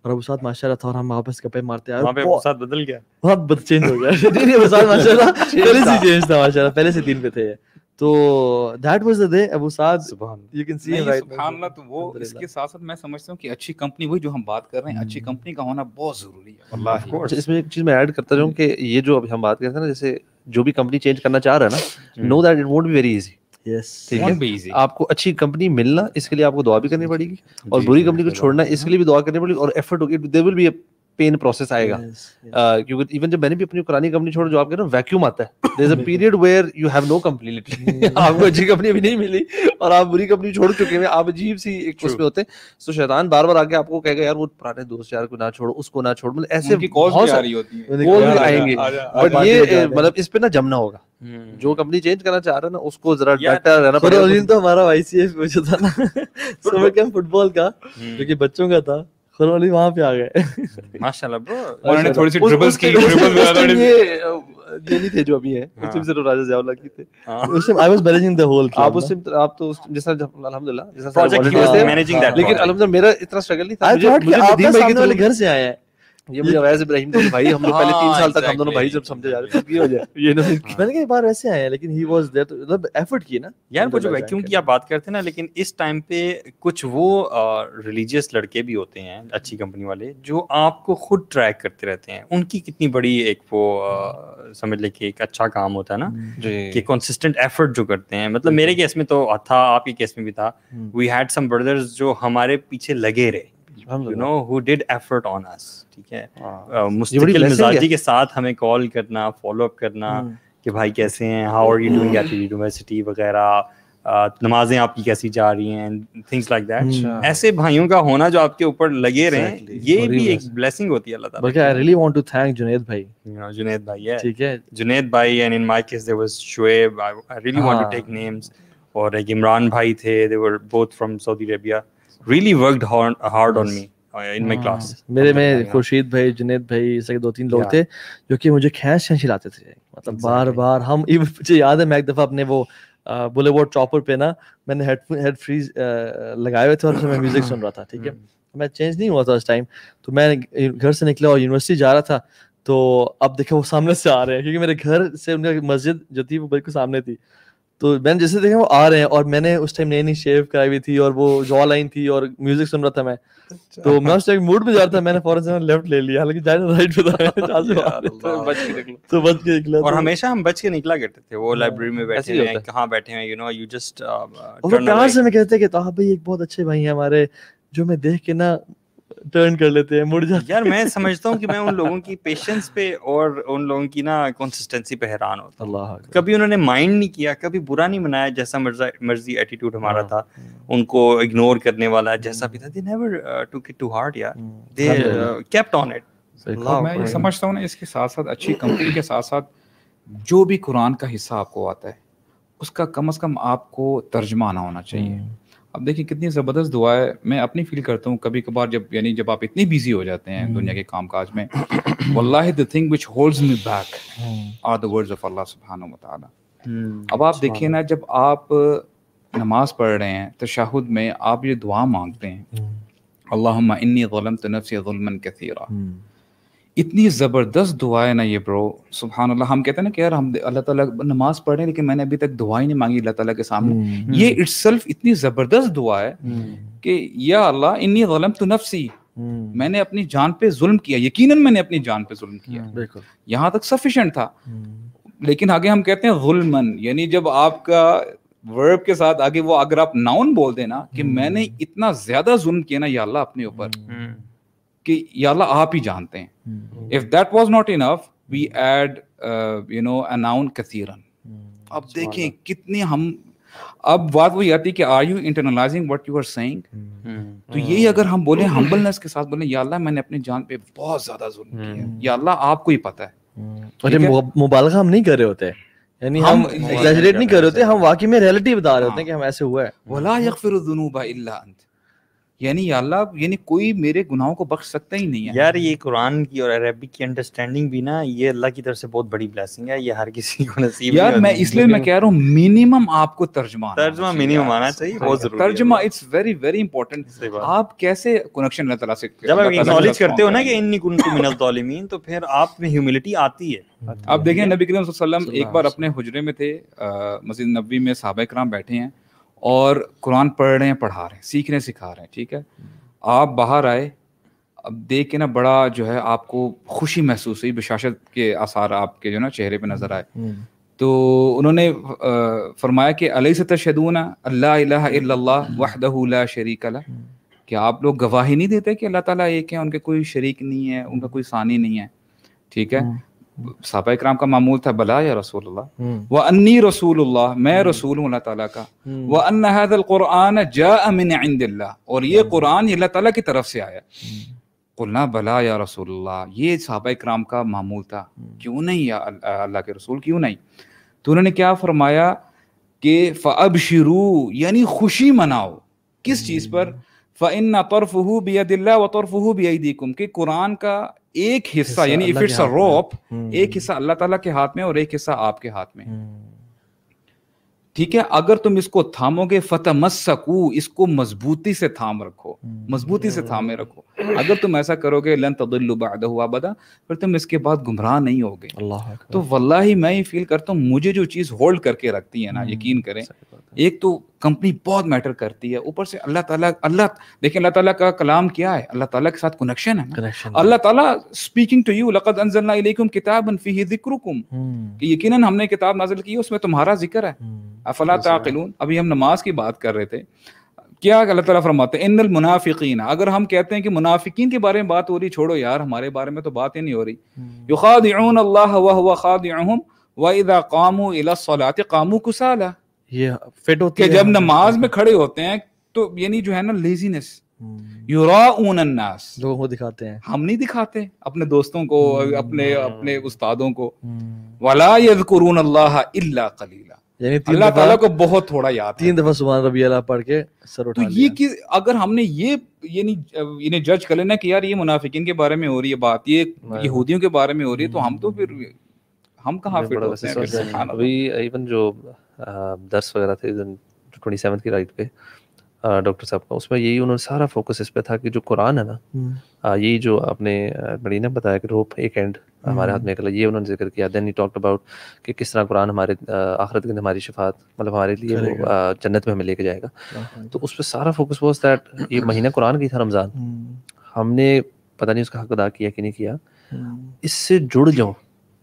और अबू साहब माशाल्लाह था और हम वापस कपे मारते आए वहाँ पे अबू साहब बदल गया बहुत चेंज हो गया नहीं अबू साहब माशाल्लाह पहले से चेंज था माशाल्लाह पहले से तीन पे थे तो that was the day Abu Saad you can see right सुभान अल्लाह तो वो इसके साथ साथ मैं समझता हूं कि अच्छी कंपनी वही जो हम बात कर रहे हैं अच्छी कंपनी hmm. का होना बहुत जरूरी है अल्लाह ऑफ कोर्स इसमें एक चीज मैं ऐड करता जाऊं hmm. कि ये जो अभी हम बात कर रहे थे ना जैसे जो भी कंपनी चेंज करना चाह रहा है ना know that it won't be very easy Yes. आपको अच्छी कंपनी मिलना इसके लिए आपको दुआ भी करनी पड़ेगी और बुरी कंपनी को छोड़ना इसके लिए भी दुआ करनी पड़ेगी और एफर्ट होगी there will be pain process आएगा क्योंकि इवन जब मैंने भी अपनी पुरानी कंपनी छोड़ जॉब करी वैक्यूम आता है there is a period where you have no completely आपको अच्छी कंपनी अभी नहीं मिली और आप बुरी कंपनी छोड़ चुके हैं आप अजीब सी एक उसमें होते हैं सो शैतान बार बार आके आपको कहेगा यार वो पुराने दोस्त यार को ना छोड़ो उसको ना छोड़ मतलब ऐसे बहुत सारी होती है वो आएंगे बट ये मतलब इस पे ना जमना होगा हम्म। जो कंपनी चेंज करना चाह रहा है ना उसको जरा डटा रहना पड़ेगा तो हमारा आईसीएफ पूछा था ना समर कैंप फुटबॉल का हम्म। जो कि बच्चों का था कोहली वहां पे आ गए माशाल्लाह ब्रो उन्होंने थोड़ी सी ड्रिबल्स की ड्रिबल ये ये नहीं थे जो अभी है उस टाइम हाँ। से तो राजा जयावला की थे हाँ। उस time I was managing the whole आप उस टाइम आप तो जैसा अल्हम्दुलिल्लाह जैसा प्रोजेक्ट मैनेजिंग दैट लेकिन अल्हम्दुलिल्लाह मेरा इतना स्ट्रगल नहीं था मुझे दीन भाई के घर से आया है ये मुझे अवैज इब्राहिम के भाई हम लोग पहले तीन हाँ, साल तक हम दोनों भाई जब समझे जा रहे थे ये हो जाए ये ना मैंने कई बार ऐसे आए लेकिन ही वाज देयर मतलब एफर्ट किए ना यार कुछ वैक्यूम की आप बात करते हैं ना लेकिन इस टाइम पे कुछ वो रिलीजियस लड़के भी होते हैं अच्छी कंपनी वाले जो आपको खुद ट्रैक करते रहते हैं उनकी कितनी बड़ी एक वो समझ लें कि एक अच्छा काम होता है ना हम्म। कि कंसिस्टेंट एफर्ट जो करते हैं मतलब मेरे केस में तो था आपके केस में भी था वी हैड सम ब्रदर्स जो हमारे पीछे लगे रहे you know who did effort on us ठीक है हाँ। uh, मुस्तकिल मिजाजी के साथ हमें कॉल करना फॉलो अप करना हम्म। कि भाई कैसे हैं how are you doing at university वगैरह uh, नमाजें आपकी कैसी जा रही हैं थिंग्स लाइक दैट ऐसे भाइयों का होना जो आपके ऊपर लगे रहे ये भी एक ब्लेसिंग होती है अल्लाह ताला बल्कि I really want to thank Junaid भाई जुनैद भाई है ठीक है जुनैद भाई and in my case there was Shoaib I really want to take names और एक इमरान भाई थे they were both from Saudi Arabia really worked hard, hard on me uh, in my class mere mein khurshid bhai junaid bhai aise ke do teen log the jo ki mujhe खैस खिलाते hilate the matlab बार बार hum even मुझे याद है मैं एक दफा अपने वो चॉपर पे ना मैंने हेड हेड फ्रीज लगाए हुए थे और मैं म्यूजिक सुन रहा था ठीक है हम्म। मैं चेंज नहीं हुआ था उस टाइम तो मैं घर से निकला और यूनिवर्सिटी जा रहा था तो अब देखो वो सामने से आ रहे हैं क्योंकि मेरे घर से उनका मस्जिद जो थी वो बिल्कुल सामने थी तो मैंने जैसे देखा वो आ रहे हैं और मैंने उस टाइम नई नई शेव कराई हुई थी और वो जॉ लाइन थी और म्यूजिक सुन रहा था मैं अच्छा। तो मैं उस टाइम मूड में जा रहा था मैंने फॉरन से लेफ्ट ले लिया हालांकि जाने राइट पे था तो बच के निकला और तो- हमेशा हम बच के निकला करते थे वो लाइब्रेरी हाँ, में बैठे हैं कहां बैठे हैं यू नो यू जस्ट और प्यार से मैं कहते कि ताहा तो भाई एक बहुत अच्छे भाई हैं हमारे जो मैं देख के ना टर्न कर लेते हैं मुड़ जाते यार मैं समझता हूँ कि मैं उन लोगों की पेशेंस पे और उन लोगों की ना कंसिस्टेंसी पे हैरान होता अल्लाह कभी उन्होंने माइंड नहीं किया कभी बुरा नहीं मनाया जैसा मर्जा मर्जी एटीट्यूड हमारा था हाँ, हाँ। उनको इग्नोर करने वाला जैसा भी था they never took it to heart यार दे केप्ट ऑन इट मैं ये समझता हूँ ना इसके साथ साथ अच्छी कंपनी के साथ साथ जो भी कुरान का हिस्सा आपको आता है उसका कम से कम आपको तर्जमा आना होना चाहिए हाँ। अब देखिए कितनी ज़बरदस्त दुआ है मैं अपनी फील करता हूँ कभी कभार जब यानी जब आप इतनी बिजी हो जाते हैं हम्म। दुनिया के काम काज में the thing which holds me back are the words of Allah सुबहान तआला अब आप देखिए ना जब आप नमाज पढ़ रहे हैं तशाहुद में आप ये दुआ मांगते हैं हम्म। अल्लाह इन्नी ग़लम तो नफ़सी ज़ुल्मन इतनी ज़बरदस्त है ना ये ब्रो सुबहान अल्लाह हम कहते हैं ना कि यार हम अल्लाह ताला नमाज पढ़ रहे हैं लेकिन मैंने अभी तक दुआ ही नहीं मांगी अल्लाह ताला के सामने हम्म, हम्म। ये इट्सल्फ इतनी ज़बरदस्त दुआ है हम्म। कि या अल्लाह इन्नी गलम तो नफसी मैंने अपनी जान पे जुल्म किया यकीनन मैंने अपनी जान पे जुल्म किया यहाँ तक सफिशेंट था लेकिन आगे हम कहते हैं जुल्मन यानी जब आपका वर्ब के साथ आगे वो अगर आप नाउन बोल देना कि मैंने इतना ज्यादा जुल्म किया ना या अल्लाह अपने ऊपर कि यार आप ही जानते हैं if that was not enough we add you know अनाउन कसीरन अब देखें कितने हम अब बात वही आती कि are you internalising what you are saying तो यही अगर हम बोले हम्बलनेस के साथ बोले या अल्लाह मैंने अपने जान पे बहुत ज्यादा जुल्म किया है हम्म। या अल्लाह आपको ही पता है हम्म। अरे मुबालगा हम नहीं कर रहे होते यानी हम एग्जैजरेट नहीं कर रहे होते हम वाकई में रियलिटी बता रहे होते हाँ। हैं कि हम ऐसे हुआ है वला यगफिरु ذुनूबा इल्ला अंत यानी अल्लाह यानी कोई मेरे गुनाहों को बख्श सकता ही नहीं है यार ये कुरान की और अरबी की अंडरस्टैंडिंग भी ना ये अल्लाह की तरफ से बहुत बड़ी ब्लेसिंग है ये हर किसी को नसीब यार मैं इसलिए मैं कह रहा हूँ मिनिमम आपको तर्जमा तर्जमा मिनिमम आना चाहिए बहुत जरूरी तर्जमा इट्स वेरी वेरी इंपॉर्टेंट आप कैसे कनेक्शन अल्लाह ताला से जब आप एक्नॉलेज करते हो ना कि इन्नी कुनतु मिनल ज़ालिमीन तो फिर आप में ह्यूमिलिटी आती है आप देखें नबी करीम सल्लल्लाहु अलैहि वसल्लम एक बार अपने हुजरे में थे मस्जिद नबी में सहाबा कराम बैठे हैं और कुरान पढ़ रहे हैं पढ़ा रहे हैं सीख रहे हैं सिखा रहे हैं ठीक है आप बाहर आए अब देख के ना बड़ा जो है आपको खुशी महसूस हुई बशाशत के आसार आपके जो ना चेहरे पे नजर आए हम्म। तो उन्होंने फरमाया कि अलई से तशदूना अल्लाह वहदला शरीक अला हम्म। कि आप लोग गवाही नहीं देते कि अल्लाह ताला एक है उनके कोई शरीक नहीं है उनका कोई सानी नहीं है ठीक है हम्म। सहाबा इक्राम का मामूल था बला या रसूल अल्लाह व अन्नी रसूल अल्लाह मैं रसूल हूँ अल्लाह ताला का व अन्न हादल कुरान जा इंदिल्लाह और ये कुरान ये अल्लाह ताला की तरफ से आया कुलना बला या रसूल अल्लाह ये सहाबा इक्राम का मामूल था क्यों नहीं या अल्लाह के रसूल क्यों नहीं तो उन्होंने क्या फरमाया कि फ़ब यानी खुशी मनाओ किस चीज़ पर फ़ इन तरफ़ बिया दिल्ला व तरफ़ बिया दीकुम कि कुरान का एक हिस्सा यानी इफ इट्स अ रोप एक हिस्सा अल्लाह ताला के हाथ में और एक हिस्सा आपके हाथ में हम्म। ठीक है अगर तुम इसको थामोगे मत सकू इसको मजबूती से थाम रखो हम्म। मजबूती से हम्म। थामे रखो अगर तुम ऐसा करोगे लन तदुल्लुबाद हुआ बदा फिर तुम इसके बाद गुमराह नहीं हो गए तो वल्लाही मैं ही फील करता हूँ मुझे जो चीज़ होल्ड करके रखती है ना यकीन करें एक तो कंपनी बहुत मैटर करती है ऊपर से अल्लाह ताला अल्लाह देखिए अल्लाह ताला का कलाम क्या है अल्लाह ताला के साथ कनेक्शन है अल्लाह हाँ। ताला स्पीकिंग टू यू लकद अनजलना इलैकुम किताबन फीही जिक्रुकुम हम्म। कि यकीनन हमने किताब नाजिल की है उसमें तुम्हारा जिक्र है हम्म। अफला ताकिलून अभी हम नमाज की बात कर रहे थे क्या अल्लाह ताला फरमाते हैं इनल मुनाफिकीन अगर हम कहते हैं कि मुनाफिकीन के बारे में बात हो रही छोड़ो यार हमारे बारे में तो बात ही नहीं हो रही हम्म। युखादिऊन अल्लाह व हुवा खादिउहुम व इजा कामू इला सलात कामू कुसाला ये फिट होती है जब नमाज में खड़े होते हैं तो यानी जो है ना लेजीनेस यूरास लोगों को दिखाते हैं हम नहीं दिखाते अपने दोस्तों को हम्म। अपने अपने उस्तादों को हम्म। वाला यजकुरून अल्लाह इल्ला कलीला यानी अल्लाह ताला को बहुत थोड़ा याद तीन दफा सुबह रबी अल्लाह पढ़ के सर उठा तो ये कि अगर हमने ये ये नहीं इन्हें जज कर लेना कि यार ये मुनाफिकिन के बारे में हो रही है बात ये यहूदियों के बारे में हो रही है तो हम तो हम्म। फिर हम कहाँ फिट होते हैं अभी इवन जो दर्स वगैरह थे ट्वेंटी सेवन की राइट पे डॉक्टर साहब का उसमें यही उन्होंने सारा फोकस इस पे था कि जो कुरान है ना हम्म। यही जो आपने मरीना बताया कि रोप एक एंड हमारे हाथ हम्म। में निकला ये उन्होंने जिक्र किया देन ही टॉक्ट अबाउट कि किस तरह कुरान हमारे आखिरत के हमारी शिफात मतलब हमारे लिए वो जन्नत में हमें लेके जाएगा तो उस पर सारा फोकस वॉज दैट ये महीना कुरान की था रमज़ान हम्म। हमने पता नहीं उसका हक अदा किया कि नहीं किया इससे जुड़ जाओ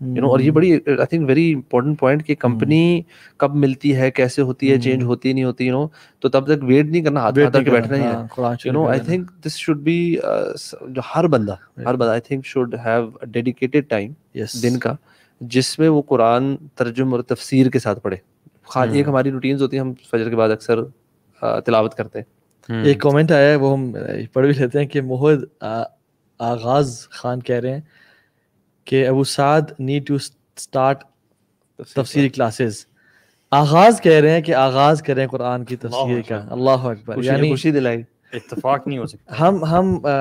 यू नो और ये hmm. बड़ी I think very important point कि कंपनी hmm. कब मिलती है कैसे होती है चेंज hmm. होती नहीं होती यू नो तो तब तक वेट नहीं करना हाथ हाथ के बैठना ही है you know I think this should be जो हर बंदा हर बंदा I think should have dedicated time दिन का जिसमें वो कुरान तर्जुम और तफसीर के साथ पढ़े खाली एक हमारी रूटीन्स होती है हम फजर के बाद अक्सर uh, तिलावत करते हैं एक कमेंट आया है वो हम uh, पढ़ भी लेते हैं कि मोहद आगाज खान कह रहे हैं कि Abu Saad need to start तफसीर क्लासेस आगाज कह रहे हैं कि आगाज करें कुरान की तफसीर का अल्लाह अकबर यानी खुशी दिलाई इत्तेफाक नहीं हो सकता हम हम आ,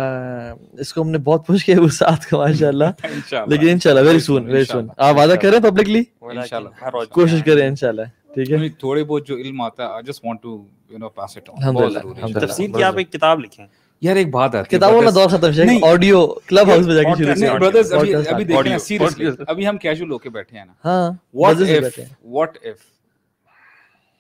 इसको हमने बहुत पुश किया उस साथ का माशाल्लाह लेकिन इंशाल्लाह वेरी सून वेरी सून आप वादा करें पब्लिकली इंशाल्लाह कोशिश करें इंशाल्लाह ठीक है थोड़े बहुत जो इल्म आता है I just want to you know pass it on बहुत जरूरी है तफसीर की आप एक किताब लिखें यार एक बात आती है वाला दौर खत्म शेख ऑडियो क्लब हाउस में जाके शुरू नहीं ब्रदर्स अभी अभी देखना सीरियसली अभी हम कैजुअल होके बैठे हैं ना हां व्हाट इफ व्हाट इफ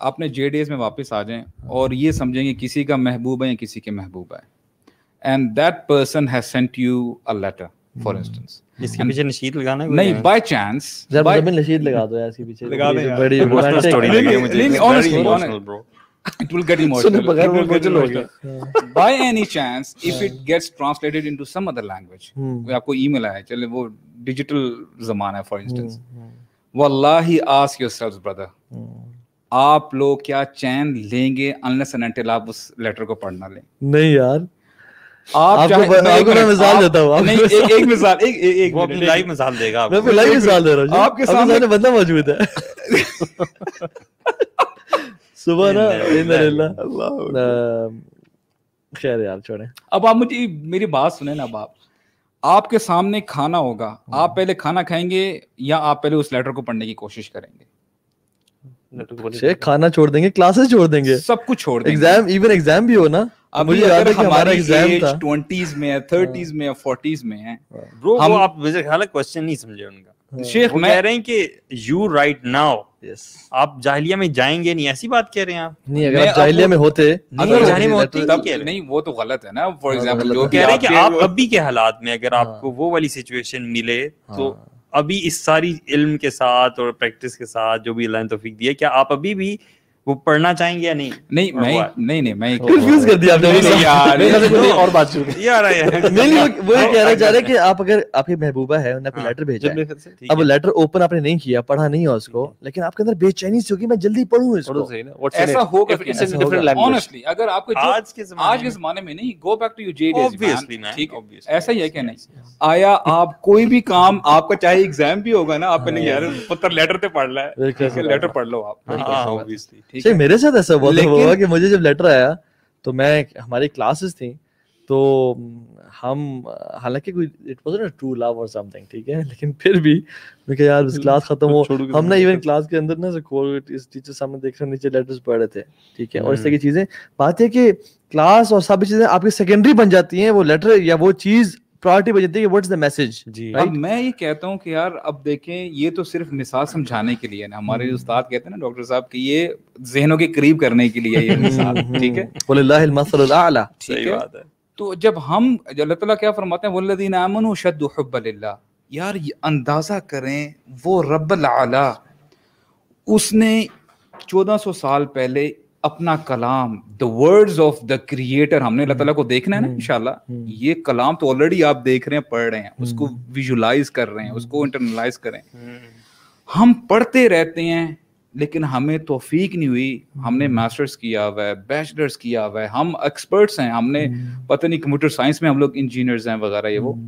आपने जेडीएस में वापस आ जाएं और ये समझेंगे किसी का महबूब है या किसी के महबूब है and that person has sent you a letter for instance इसके पीछे नशीद लगाना है नहीं बाय चांस जब नशीद लगा दो यार इसके पीछे लगा दे बड़ी स्टोरी लगी मुझे honestly bro it will get emotional. हाँ। By any chance, if हाँ। it gets translated into some other language, hmm. आपको ईमेल आया चले वो डिजिटल जमाना है फॉर इंस्टेंस वल्लाही आस्क योरसेल्व्स ब्रदर आप लोग क्या चैन लेंगे अनलेस एंड आप उस लेटर को पढ़ना लें नहीं यार आप आपको मैं एक मिसाल देता हूँ नहीं एक एक मिसाल एक एक वो अपनी लाइव मिसाल देगा लाइव मिसाल दे रहा आपके सामने बंदा मौजूद है सुबह खैर यार छोड़े अब आप मुझे मेरी बात सुने ना बाप आपके सामने खाना होगा आप पहले खाना खाएंगे या आप पहले उस लेटर को पढ़ने की कोशिश करेंगे शेख खाना छोड़ देंगे क्लासेस छोड़ देंगे सब कुछ छोड़ देंगे एग्जाम इवन एग्जाम भी हो ना अब मुझे याद है कि हमारा एग्जाम था 20s में है 30s में है 40s में है ब्रो हम आप मुझे ख्याल है क्वेश्चन नहीं समझे उनका हाँ। शेख कह रहे हैं कि यू राइट नाउ आप जाहलिया में जाएंगे नहीं ऐसी बात कह रहे हैं आप नहीं अगर आप जाहलिया में होते तो- नहीं वो तो गलत है ना फॉर एग्जाम्पल हाँ, जो कह रहे हैं कि आप अभी के हालात में अगर हाँ। आपको वो वाली सिचुएशन मिले तो अभी इस सारी इल्म के साथ और प्रैक्टिस के साथ जो भी अल्लाह ने तोफीक दी है क्या आप अभी भी वो पढ़ना चाहेंगे या नहीं नहीं मैं नहीं नहीं मैं कंफ्यूज कर दिया आपने नहीं यार नहीं और बात शुरू ये आ रहा है नहीं नहीं वो ये हाँ, कह रहा जा रहा अच्छा। है कि आप अगर आपकी महबूबा है उन्हें आपको लेटर हाँ। भेजा है अब लेटर ओपन आपने नहीं किया पढ़ा नहीं है उसको लेकिन आपके अंदर बेचैनी सी होगी मैं जल्दी पढ़ूं इसको ऐसा होगा ऑनेस्टली अगर आपको आज के आज के जमाने में नहीं गो बैक टू यू जे ऑब्वियसली ठीक ऐसा ही है क्या नहीं आया आप कोई भी काम आपका चाहे एग्जाम भी होगा ना आपने यार हाँ। पत्र लेटर पे पढ़ रहा है लेटर पढ़ लो आप ऑब्वियसली ठीक है मेरे साथ ऐसा हुआ था हुआ कि मुझे जब लेटर आया तो मैं हमारी क्लासेस थी तो हम हालांकि कोई it was not true love और समथिंग ठीक है लेकिन फिर भी मैं यार इस क्लास खत्म हो हमने इवन क्लास के अंदर ना इस टीचर सामने देख रहे नीचे लेटर्स पढ़ रहे थे ठीक है और इस तरह की हम्म। चीजें बात है कि क्लास और सभी चीजें आपकी सेकेंडरी बन जाती हैं वो लेटर या वो चीज प्रायोरिटी बजती है व्हाट इज द मैसेज जी right? अब मैं ये कहता हूँ कि यार अब देखें ये तो सिर्फ मिसाल समझाने के लिए ना हमारे हम्म। उस्ताद कहते हैं ना डॉक्टर साहब कि ये जहनों के करीब करने के लिए ये हम्म, मिसाल हम्म, ठीक है सही बात है तो जब हम अल्लाह ताला क्या फरमाते हैं वल्लदीन आमनु शद्दु हुब्बलिल्लाह यार ये अंदाज़ा करें वो रब आला उसने 1400 साल पहले अपना कलाम the words of the creator हमने अल्लाह ताला को हम्म, देखना है ना हम्म, इंशाल्लाह हम्म। ये कलाम तो ऑलरेडी आप देख रहे हैं पढ़ रहे हैं उसको विजुलाइज कर रहे हैं उसको इंटरनलाइज करें हम पढ़ते रहते हैं लेकिन हमें तोफीक नहीं हुई हमने मास्टर्स किया हुआ है बैचलर्स किया हुआ है हम एक्सपर्ट्स हैं हमने पता नहीं कंप्यूटर साइंस में हम लोग इंजीनियर्स हैं वगैरह ये वो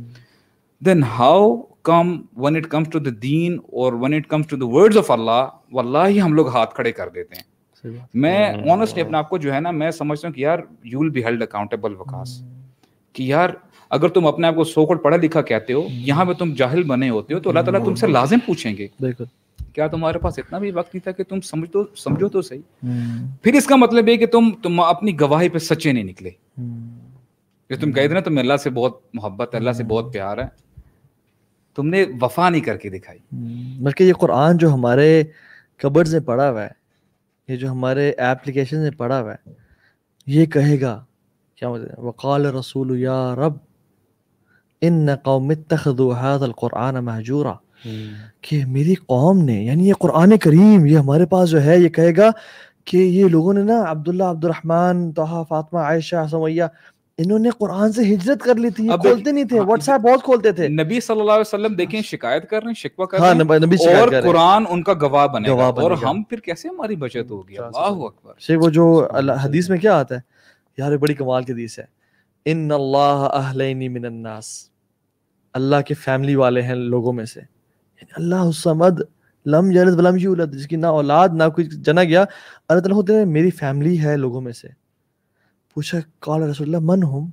then how come when it comes to the दीन और when it comes to the words of Allah वल्ला ही हम लोग हाथ खड़े कर देते हैं मैं ऑनेस्टली हाँ, हाँ, हाँ। अपने आपको जो है ना मैं समझता हूँ कि यार you will be held accountable Waqas कि यार अगर तुम अपने आप को सो पढ़ा लिखा कहते हो यहाँ पे तुम जाहिल बने होते हो तो अल्लाह ताला हम्म, तुमसे लाजिम पूछेंगे क्या तुम्हारे पास इतना भी वक्त नहीं था कि तुम समझ तो समझो तो सही हम्म। फिर इसका मतलब है कि तुम तुम अपनी गवाही पे सच्चे नहीं निकले जो हम्म। तुम कहते ना तुम्हें अल्लाह से बहुत मोहब्बत है अल्लाह से बहुत प्यार है तुमने वफा नहीं करके दिखाई बल्कि ये कुरान जो हमारे कब्र से पड़ा हुआ है ये जो हमारे एप्लीकेशन में पड़ा हुआ है ये कहेगा क्या बोलते वक़ाल रसूल या रब इन कौम महजूरा हम्म। कि मेरी कौम ने यानी ये कुरान करीम ये हमारे पास जो है ये कहेगा कि ये लोगों ने ना अब्दुल्ला अब्दुलरहमान तोहा फातमा आयशा समैया इन्होंने कुरान से हिजरत कर ली थी ये खोलते नहीं थे व्हाट्सएप बहुत खोलते थे नबी सल्लल्लाहु अलैहि वसल्लम देखें शिकायत कर रहे हैं शिकवा कर हाँ, रहे हैं हाँ, और कुरान उनका गवाह बनेगा गवा बने और हम फिर कैसे हमारी बचत हम्म, होगी अल्लाह अकबर शेख वो जो हदीस में क्या आता है यार बड़ी कमाल की हदीस है इन अल्लाह अहलैनी मिनन्नास अल्लाह के फैमिली वाले हैं लोगों में से अल्लाह समद लम यलद वलम यूलद जिसकी ना औलाद ना कोई जना गया अल्लाह तआला ताला मेरी फैमिली है लोगों में से पूछा कॉल रसोल्ला मन हम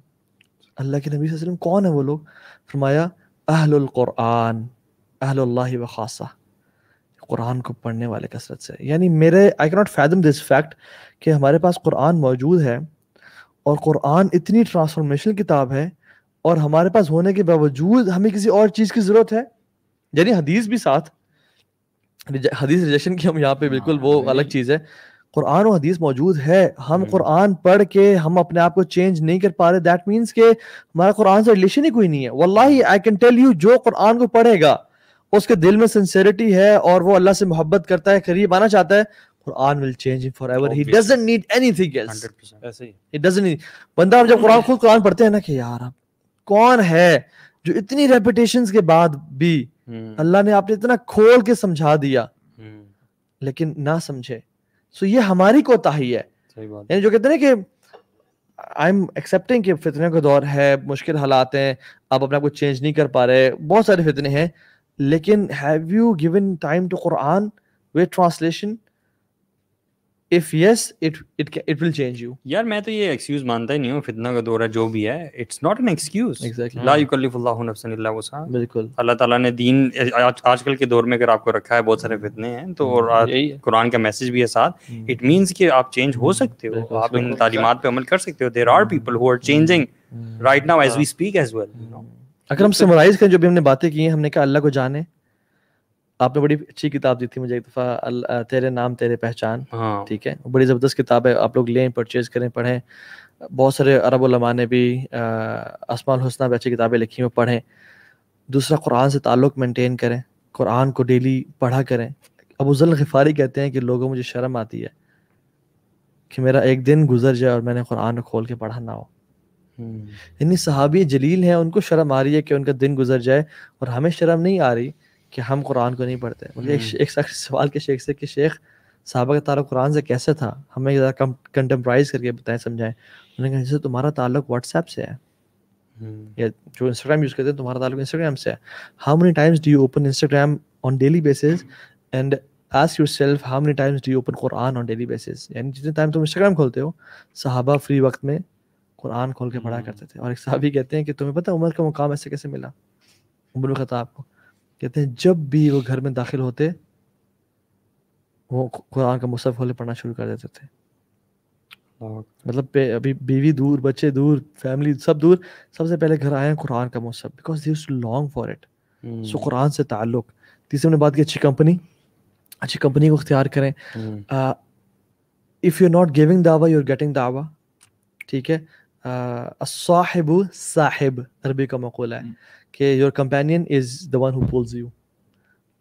अल्लाह के नबी वसलम कौन है वो लोग फरमाया अहलुल्कुरान अहल्ला व खासा कुरान को पढ़ने वाले कसरत से यानी मेरे I not fathom this fact कि हमारे पास कुरान मौजूद है और कुरान इतनी ट्रांसफॉर्मेशन किताब है और हमारे पास होने के बावजूद हमें किसी और चीज़ की ज़रूरत है यानी हदीस भी साथ हदीस रिजेक्शन की हम यहाँ पे हाँ, बिल्कुल वो अलग चीज़ है कुरान और हदीस मौजूद है हम हम्म। कुरान पढ़ के हम अपने आप को चेंज नहीं कर पा रहे दैट मीन्स के हमारा कुरान से रिलेशन ही कोई नहीं है वल्लाही आई कैन टेल यू जो कुरान को पढ़ेगा उसके दिल में सिंसेरिटी है और वो अल्लाह से मोहब्बत करता है करीब आना चाहता है Quran will change in forever he doesn't need anything else he he doesn't बंदा जब कुरान खुद कुरान पढ़ते हैं ना कि यार आप कौन है जो इतनी रेपिटेशन के बाद भी हम्म। अल्लाह ने आपने इतना खोल के समझा दिया हम्म। लेकिन ना समझे सो ये हमारी कोताही है यानी जो कहते हैं ना कि आई एम एक्सेप्टिंग कि फितने का दौर है मुश्किल हालात हैं आप अपने कुछ चेंज नहीं कर पा रहे बहुत सारे फितने हैं लेकिन have you given time to Quran with translation if yes it it it will change you यार मैं तो ये एक्सक्यूज मानता ही नहीं हूं फितना का दौर जो भी है इट्स नॉट एन एक्सक्यूज बिल्कुल अल्लाह ताला ने दीन आजकल के दौर में अगर आपको रखा है बहुत सारे फितने हैं तो और हम्म, कुरान का मैसेज भी है साथ इट हम्म। मीनस कि आप चेंज हो सकते हो आप इन तालीमात पे अमल कर सकते हो there are people who well अगर हम समराइज करें जो भी हमने बातें की हैं हमने कहा अल्लाह को जाने आपने बड़ी अच्छी किताब दी थी मुझे एक दफ़ा तेरे नाम तेरे पहचान हाँ। ठीक है बड़ी ज़बरदस्त किताब है आप लोग लें परचेज़ करें पढ़ें बहुत सारे अरब उलमा ने भी असमान हसना भी अच्छी किताबें लिखी हैं पढ़ें दूसरा कुरान से ताल्लुक़ मेंटेन करें कुरान को डेली पढ़ा करें अबूजल गफारी कहते हैं कि लोगों मुझे शर्म आती है कि मेरा एक दिन गुजर जाए और मैंने कुरान खोल के पढ़ा ना हो यानी हम्म। सहाबी जलील हैं उनको शर्म आ रही है कि उनका दिन गुजर जाए और हमें शर्म नहीं आ रही कि हम कुरान को नहीं पढ़ते मुझे एक हम्म। सवाल के शेख से कि शेख साहबा का ताल्लुक कुरान से कैसे था हमें ज़रा कम कंटेम्प्राइज करके बताएं समझाएं उन्होंने कहा जैसे तुम्हारा ताल्लुक व्हाट्सएप से है हम्म। या जो इंस्टाग्राम यूज़ करते हैं तुम्हारा ताल्लुक इंस्टाग्राम से है how many times do you open Instagram on daily basis and ask yourself how many times do you open Quran on daily basis यानी जितने टाइम तुम इंस्टाग्राम खोलते हो साहबा फ्री वक्त में कुरान खोल के पढ़ा हम्म। करते थे और एक साहब ही कहते हैं कि तुम्हें पता उमर का मुकाम ऐसे कैसे मिला उम्र खताब को कहते हैं जब भी वो घर में दाखिल होते वो कुरान का मुसफ़ खोले पढ़ना शुरू कर देते थे मतलब अभी बीवी दूर बच्चे दूर फैमिली सब दूर सबसे पहले घर आए कुरान का मौसम because they long for it so Quran से ताल्लुक तीसरे हमने बात की अच्छी कंपनी अच्छी कंपनी को इख्तियार करें इफ़ यू नॉट गिविंग दावा यू आर गेटिंग दावा ठीक है साहिब साहिब अरबी का मकूल है हम्म। कि your companion is the one who pulls you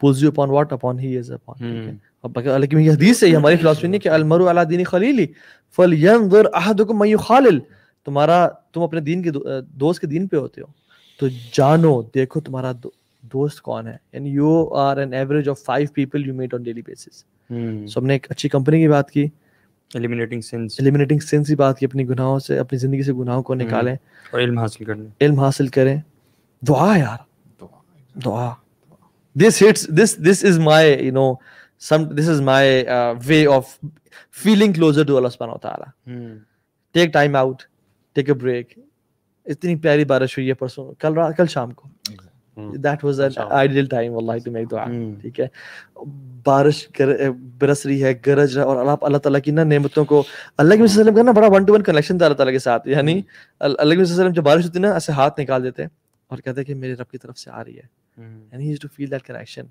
pulls you upon what upon he is upon ठीक है अब लेकिन ये हदीस है हमारी फिलॉसफी नहीं कि अल मरु अला दीन खलीली फल यंजुर अहदुकुम मयू युखालिल तुम्हारा तुम अपने दीन के दो, दोस्त के दीन पे होते हो तो जानो देखो तुम्हारा दो, दोस्त कौन है and you are an average of five people you meet on daily basis so हमने एक अच्छी कंपनी की बात की एलिमिनेटिंग सिंस एलिमिनेटिंग सिंस की बात की अपनी गुनाहों से अपनी जिंदगी से गुनाहों को hmm. निकालें और इल्म हासिल करें इल्म हासिल करें दुआ यार दुआ this hits this this is is you know some this is is way of feeling closer to closer to Allah subhanahu wa ta'ala hmm. take time out इतनी प्यारी बारिश हुई है परसों कल रात कल शाम को that was an ideal time वल्लाह टू मेक दुआ ठीक है बारिश कर, बरस रही है गरज रहा और अल्लाह अल्लाह ताला की ना नेमतों को अल्लाह के वसल्लम का ना बड़ा वन टू वन कनेक्शन था अल्लाह ताला के साथ यानी hmm. अल्लाह के वसल्लम जब बारिश होती है ना ऐसे हाथ निकाल देते हैं और कहते हैं कि मेरे रब की तरफ से आ रही है and he to feel that connection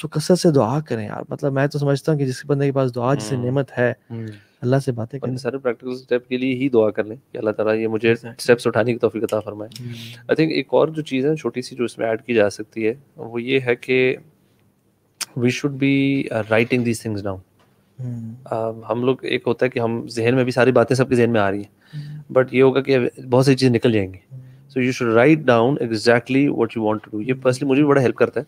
so से दुआ करें यार मतलब मैं तो समझता हूँ कि जिस बंदे के पास दुआ जिसे हम्म। नेमत है हम्म। अल्लाह से बातें करें सारे प्रैक्टिकल स्टेप के लिए ही दुआ कर लें कि अल्लाह ताला ये मुझे स्टेप्स उठाने की अता फरमाए आई हम्म। थिंक एक और जो चीज़ है छोटी सी जो इसमें ऐड की जा सकती है वो ये है कि we should be writing these things down हम लोग एक होता है कि हम जहन में भी सारी बातें सबके जहन में आ रही हैं बट ये होगा कि बहुत सारी चीज़ें निकल जाएंगी so you should write down exactly what you want to do ये पर्सनली मुझे भी बड़ा हेल्प करता है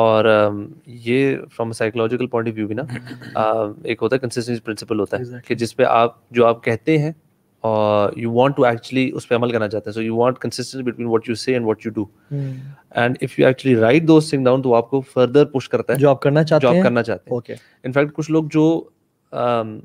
और um, ये from psychological point of view भी ना uh, एक होता है कंसिस्टेंसी प्रिंसिपल होता है कि जिस पे आप जो आप कहते हैं और यू वांट टू एक्चुअली उस पे अमल करना चाहते हैं so you want consistency between what you say and what you do and if you actually write those thing down तो आपको फर्दर पुश करता है जो आप करना चाहते हैं जो आप करना चाहते हैं ओके इनफैक्ट कुछ लोग जो um,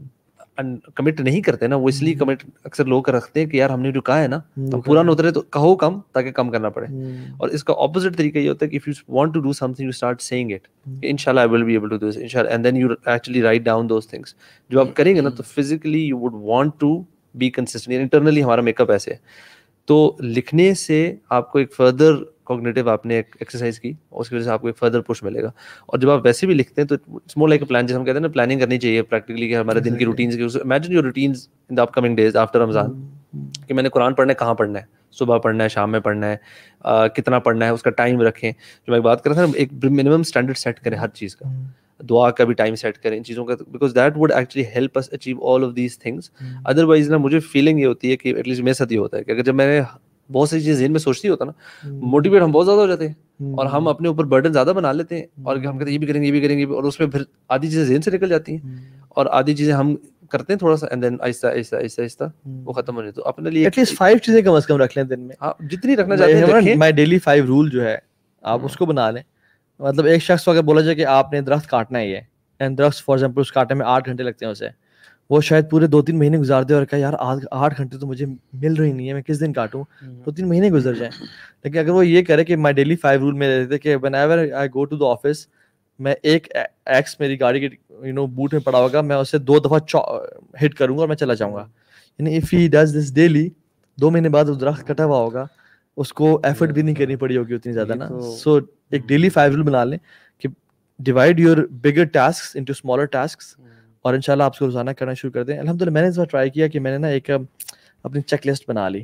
कमिट नहीं करते ना वो इसलिए कमिट हम्म। अक्सर लोग रखते हैं कि यार हमने जो कहा है ना तो हम्म, पूरा ना उतरे तो कहो कम ताकि कम करना पड़े हम्म। और इसका ऑपोजिट तरीका ये होता है कि if you want to do something you start saying it इनशाला I will be able to do this and then you actually write down those things जो आप करेंगे ना तो physically you would want to be consistent internally हमारा makeup ऐसे है तो लिखने से आपको एक फर्दर कॉग्निटिव आपने एक एक्सरसाइज की उसकी वजह से आपको एक फर्दर पुश मिलेगा और जब आप वैसे भी लिखते हैं तो it's more like a plan जैसे हम कहते हैं ना प्लानिंग करनी चाहिए प्रैक्टिकली कि हमारे दिन की रूटीन की imagine your routine in the upcoming days after Ramzan कि मैंने कुरान पढ़ना है कहाँ पढ़ना है सुबह पढ़ना है शाम में पढ़ना है आ, कितना पढ़ना है उसका टाइम रखें जो मैं बात कर रहा था एक मिनिमम स्टैंडर्ड सेट करें हर चीज़ का mm-hmm. दुआ का भी टाइम सेट करें इन चीज़ों का because that would actually help us achieve all of these things otherwise ना मुझे फीलिंग ये होती है कि एटलीस्ट मेरे साथ ये होता है कि अगर जब मैंने बहुत सारी चीजें में सोचती होता ना मोटिवेट हम्म। हम बहुत ज्यादा हो जाते हैं और हम्म। हम अपने ऊपर बर्डन ज्यादा बना लेते हैं और हम्म। हम कहते हैं ये भी करेंगे ये भी करेंगे और उसमें फिर आधी चीजें जेन से निकल जाती हैं और आधी चीजें हम करते हैं थोड़ा सा एंड देन आहिस्ता आहिस्ता आहिस्ता आहिस्ता वो खत्म हो जाए तो अपने लिए एटलीस्ट फाइव चीजें कम अज कम रख लें दिन में आप हाँ, जितनी रखना चाहते हैं माई डेली फाइव रूल जो है आप उसको बना लें मतलब एक शख्स को अगर बोला जाए कि आपने दरख्त काटना ही है एंड दरख्त फॉर एग्जाम्पल उस काटने में आठ घंटे लगते हैं उसे वो शायद पूरे दो तीन महीने गुजार दे और कहा यार आज आठ घंटे तो मुझे मिल रही नहीं है मैं किस दिन काटूँ दो हम्म। तो तीन महीने गुजर जाए लेकिन अगर वो ये करे कि माई डेली फाइव रूल में रहते कि whenever I go to the office मैं एक एक्स मेरी गाड़ी के यू नो बूट में पड़ा होगा मैं उसे दो दफ़ा हिट करूंगा और मैं चला जाऊंगा यानी if he does this daily दो महीने बाद दरख्त कटा हुआ होगा उसको एफर्ट भी नहीं हम्म। करनी पड़ी होगी उतनी ज़्यादा ना सो तो एक डेली फाइव रूल बना लें कि divide your bigger task into smaller task और इन आपसे रोज़ाना करना शुरू कर दें अलहमदिल्ला मैंने इस बार ट्राई किया कि मैंने ना एक अपनी चेक लिस्ट बना ली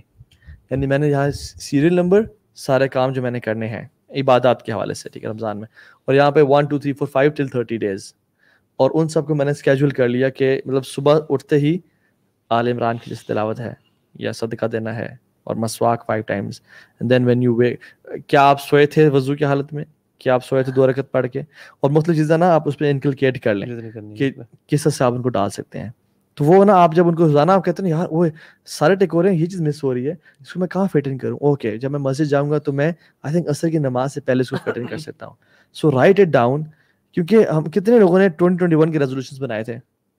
यानी मैंने यहाँ सीरियल नंबर सारे काम जो मैंने करने हैं इबादत के हवाले से ठीक है रमज़ान में और यहाँ पे one two three four five till thirty days और उन सब को मैंने स्केजूल कर लिया कि मतलब सुबह उठते ही आल इमरान की जैसे तिलावत है या सदका देना है और मसवाक five times then when you वे क्या आप सोए थे वज़ू की हालत में कि आप सोए थे दो रकत पढ़ के और मुख्तलिफ चीज़ें ना आप उस पर इनकलकेट कर लें कि किस से आप उनको डाल सकते हैं तो वो ना आप जब उनको रोजाना आप कहते हैं यार वो सारे टिकोरे हैं ये चीज़ मिस हो रही है इसको मैं कहाँ फिट इन करूँ ओके जब मैं मस्जिद जाऊँगा तो मैं आई थिंक असर की नमाज से पहले उसको फिट इन कर सकता हूँ सो राइट इट डाउन क्योंकि हम कितने लोगों ने ट्वेंटी ट्वेंटी वन के रेजोल्यूशन बनाए थे